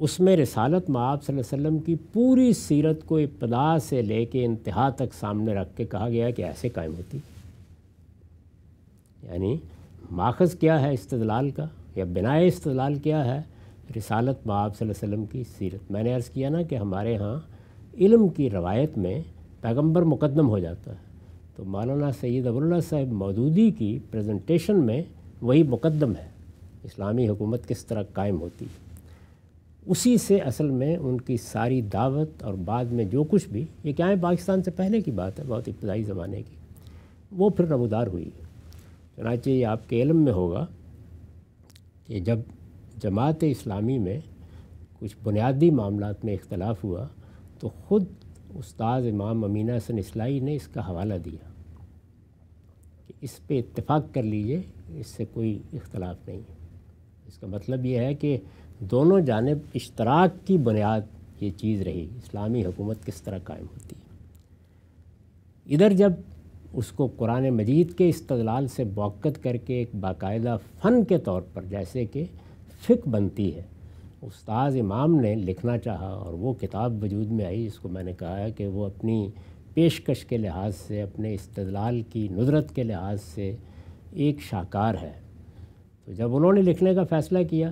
उसमें रसालत आप सल्लम की पूरी सीरत को इब्तदा से ले कर इंतहा तक सामने रख के कहा गया कि ऐसे कायम होती यानी माखज़ क्या है इस्तलाल का या बिना इस्तलाल क्या है रसालत माब वसम की सीरत मैंने अर्ज़ किया ना कि हमारे यहाँ इल्म की रवायत में पैगम्बर मुकदम हो जाता है तो मौलाना सैद अबुल्ला साहब मौदूदी की प्रेजेंटेशन में वही मुकदम है इस्लामी हुकूमत किस तरह कायम होती है उसी से असल में उनकी सारी दावत और बाद में जो कुछ भी ये क्या है पाकिस्तान से पहले की बात है बहुत इब्तदाई ज़माने की वो फिर नमदार हुई चनाचे ये आपके इलम में होगा कि जब जमात इस्लामी में कुछ बुनियादी मामला में इख्तलाफ हुआ तो ख़ुद उस्ताद इमाम अमीना हसन इसलाई ने इसका हवाला दिया कि इस पर इतफ़ाक़ कर लीजिए इससे कोई इख्तलाफ नहीं है इसका मतलब यह है कि दोनों जानब इश्तराक की बुनियाद ये चीज़ रही इस्लामी हुकूमत किस तरह कायम होती है इधर जब उसको कुरान मजीद के इस्तलाल से बौकत करके एक बाकायदा फ़न के तौर पर जैसे कि फ़िक बनती है उस्ताद इमाम ने लिखना चाहा और वो किताब वजूद में आई इसको मैंने कहा है कि वो अपनी पेशकश के लिहाज से अपने इस्तलाल की नुदरत के लिहाज से एक शाहकार है तो जब उन्होंने लिखने का फ़ैसला किया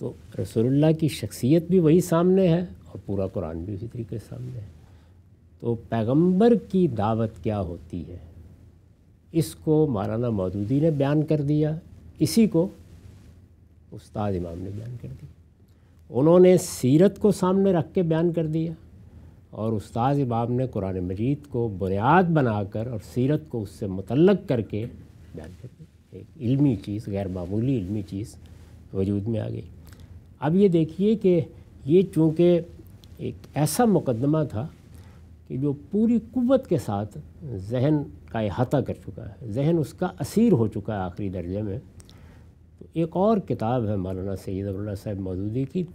तो रसोल्ला की शख्सियत भी वही सामने है और पूरा कुरान भी उसी तरीके सामने है तो पैगंबर की दावत क्या होती है इसको मौलाना मौदूदी ने बयान कर दिया इसी को उस्ताद इमाम ने बयान कर दिया उन्होंने सीरत को सामने रख के बयान कर दिया और उस्ताद इबाब ने कुरान मजीद को बुनियाद बनाकर और सीरत को उससे मुतलक करके बयान कर दिया एक इल्मी चीज़ गैर मामूली इल्मी चीज़ वजूद में आ गई अब ये देखिए कि ये चूँकि एक ऐसा मुकदमा था कि जो पूरी कुत के साथ जहन का अहाता कर चुका है जहन उसका असीर हो चुका है आखिरी दर्जे में तो एक और किताब है मौलाना सैद साहब मौजूदी की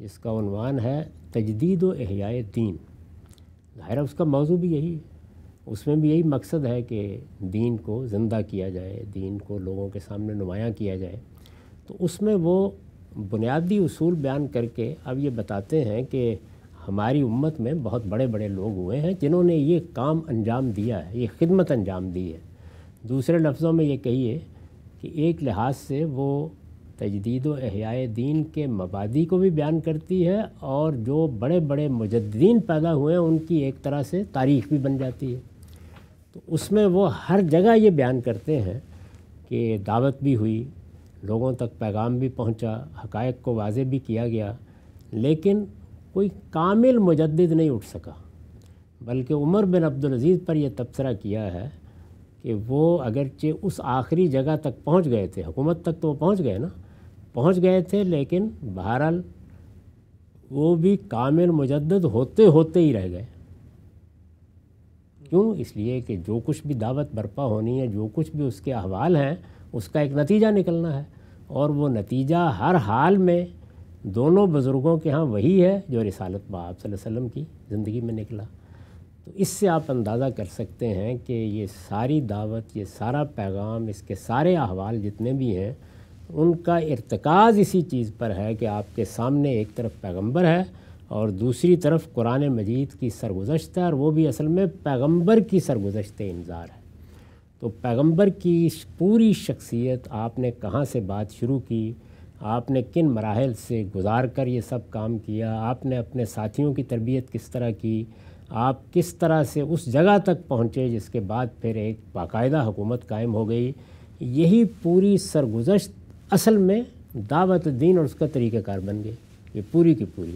जिसका अनवान है तजदीद व एहयाए दीन ज़ाहिर उसका मौजू भी यही है उसमें भी यही मकसद है कि दीन को ज़िंदा किया जाए दीन को लोगों के सामने नुमायाँ किया जाए तो उसमें वो बुनियादी असूल बयान करके अब ये बताते हैं कि हमारी उम्मत में बहुत बड़े बड़े लोग हुए हैं जिन्होंने ये काम अंजाम दिया है ये खिदमत अंजाम दी है दूसरे लफ्ज़ों में ये कहिए कि एक लिहाज से वो तजदीद अहिया दीन के मबादी को भी बयान करती है और जो बड़े बड़े मुजद्दीन पैदा हुए हैं उनकी एक तरह से तारीख भी बन जाती है तो उसमें वो हर जगह ये बयान करते हैं कि दावत भी हुई लोगों तक पैगाम भी पहुंचा हकायक को वाजे भी किया गया लेकिन कोई कामिल मुजद नहीं उठ सका बल्कि उमर बिन अब्दुलज़ीज़ पर यह तबसरा किया है कि वो अगरचे उस आखिरी जगह तक पहुंच गए थे हुकूमत तक तो वो पहुंच गए ना पहुंच गए थे लेकिन बहरहाल वो भी कामिल मुजद होते होते ही रह गए क्यों इसलिए कि जो कुछ भी दावत बर्पा होनी है जो कुछ भी उसके अहवाल हैं उसका एक नतीजा निकलना है और वो नतीजा हर हाल में दोनों बुज़ुर्गों के यहाँ वही है जो रिसालत बाब वसल्लम की ज़िंदगी में निकला तो इससे आप अंदाज़ा कर सकते हैं कि ये सारी दावत ये सारा पैगाम इसके सारे अहवाल जितने भी हैं उनका इरतकाज़ इसी चीज़ पर है कि आपके सामने एक तरफ पैगंबर है और दूसरी तरफ कुरान मजीद की सरगुजशत है और वो भी असल में पैगंबर की सरगुजशत इंजार है तो पैगंबर की पूरी शख्सियत आपने कहाँ से बात शुरू की आपने किन मराहल से गुजार कर ये सब काम किया आपने अपने साथियों की तरबियत किस तरह की आप किस तरह से उस जगह तक पहुँचे जिसके बाद फिर एक बाकायदा हुकूमत कायम हो गई यही पूरी सरगुजशत असल में दावत दीन और उसका तरीक़ाकार बन गए ये पूरी की पूरी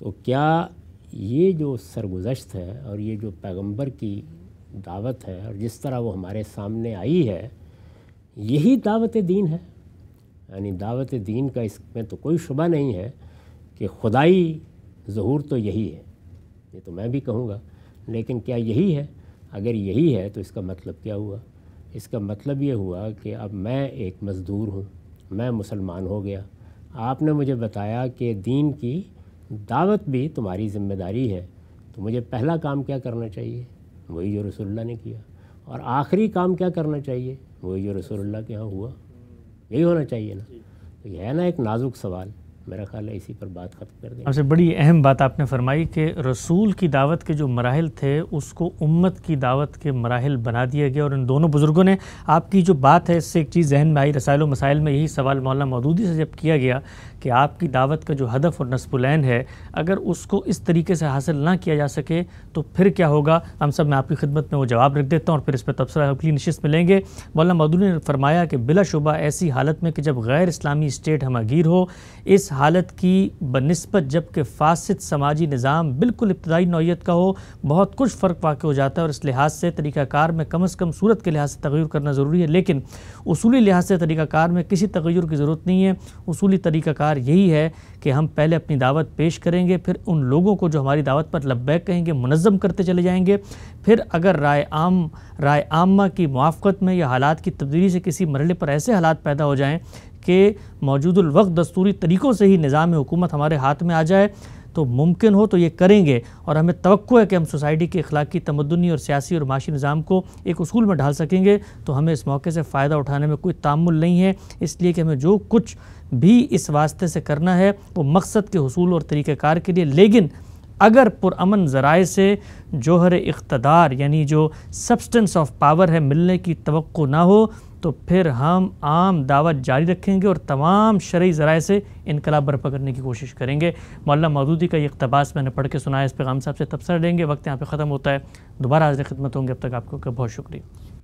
तो क्या ये जो सरगुजश्त है और ये जो पैगंबर की दावत है और जिस तरह वो हमारे सामने आई है यही दावत दीन है यानी दावत दीन का इसमें तो कोई शुबा नहीं है कि खुदाई जहूर तो यही है ये तो मैं भी कहूँगा लेकिन क्या यही है अगर यही है तो इसका मतलब क्या हुआ इसका मतलब ये हुआ कि अब मैं एक मज़दूर हूँ मैं मुसलमान हो गया आपने मुझे बताया कि दीन की दावत भी तुम्हारी ज़िम्मेदारी है तो मुझे पहला काम क्या करना चाहिए वही जो रसोल्ला ने किया और आखिरी काम क्या करना चाहिए वही जो रसोल्ला के यहाँ हुआ यही होना चाहिए ना तो यह है ना एक नाजुक सवाल मेरा ख्याल है इसी पर बात ख़त्म कर दें बड़ी अहम बात आपने फरमाई कि रसूल की दावत के जो मराहल थे उसको उम्मत की दावत के मराहल बना दिया गया और इन दोनों बुज़ुर्गों ने आपकी जो बात है इससे एक चीज़ जहन में आई रसायल मसाइल में यही सवाल मौलाना मौदूदी से जब किया गया कि आपकी दावत का जो हदफ और नसबुलैन है अगर उसको इस तरीके से हासिल ना किया जा सके तो फिर क्या होगा हम सब मैं आपकी खिदमत में वो जवाब रख देता हूँ और फिर इस पर तबसरा अगली नशस्त में लेंगे मौलाना मौदूदी ने फरमाया कि बिलाशुबा ऐसी हालत में कि जब गैर इस्लामी स्टेट हम अगीर हो इस हालत की बनस्बत जबकि फासद समाजी निज़ाम बिल्कुल इब्तदाई नौीयत का हो बहुत कुछ फ़र्क वाक़ हो जाता है और इस लिहाज से तरीक़ाकार में कम अज़ कम सूरत के लिहाज से तगैर करना ज़रूरी है लेकिन असूली लिहाज से तरीक़ाकार में किसी तगैर की ज़रूरत नहीं है असूली तरीक़ाकार यही है कि हम पहले अपनी दावत पेश करेंगे फिर उन लोगों को जो हमारी दावत पर लब्बैक कहेंगे मनज़म करते चले जाएँगे फिर अगर राय आम राय आमा की मुआफ़त में या हालात की तब्दीली से किसी मरल पर ऐसे हालात पैदा हो जाएँ के मौजूदा वक्त दस्तूरी तरीक़ों से ही निज़ाम हुकूमत हमारे हाथ में आ जाए तो मुमकिन हो तो ये करेंगे और हमें तो है कि हम सोसाइटी के अखलाकी तमदनी और सियासी और माशी निज़ाम को एक असूल में ढाल सकेंगे तो हमें इस मौके से फ़ायदा उठाने में कोई तामुल नहीं है इसलिए कि हमें जो कुछ भी इस वास्ते से करना है वो मकसद के हसूल और तरीक़ार के लिए लेकिन अगर पुरान ज़राए से जोहर इकतदार यानी जो सब्सटेंस ऑफ पावर है मिलने की तो ना हो तो फिर हम आम दावत जारी रखेंगे और तमाम शरी ज़राए से इनकलाब बर्पा करने की कोशिश करेंगे मौला मौदूदी का एक इकतबास मैंने पढ़ के सुनाया इस पैगाम साहब से तबसर लेंगे वक्त यहाँ पर ख़त्म होता है दोबारा आज खिदमत होंगे अब तक आपको बहुत शुक्रिया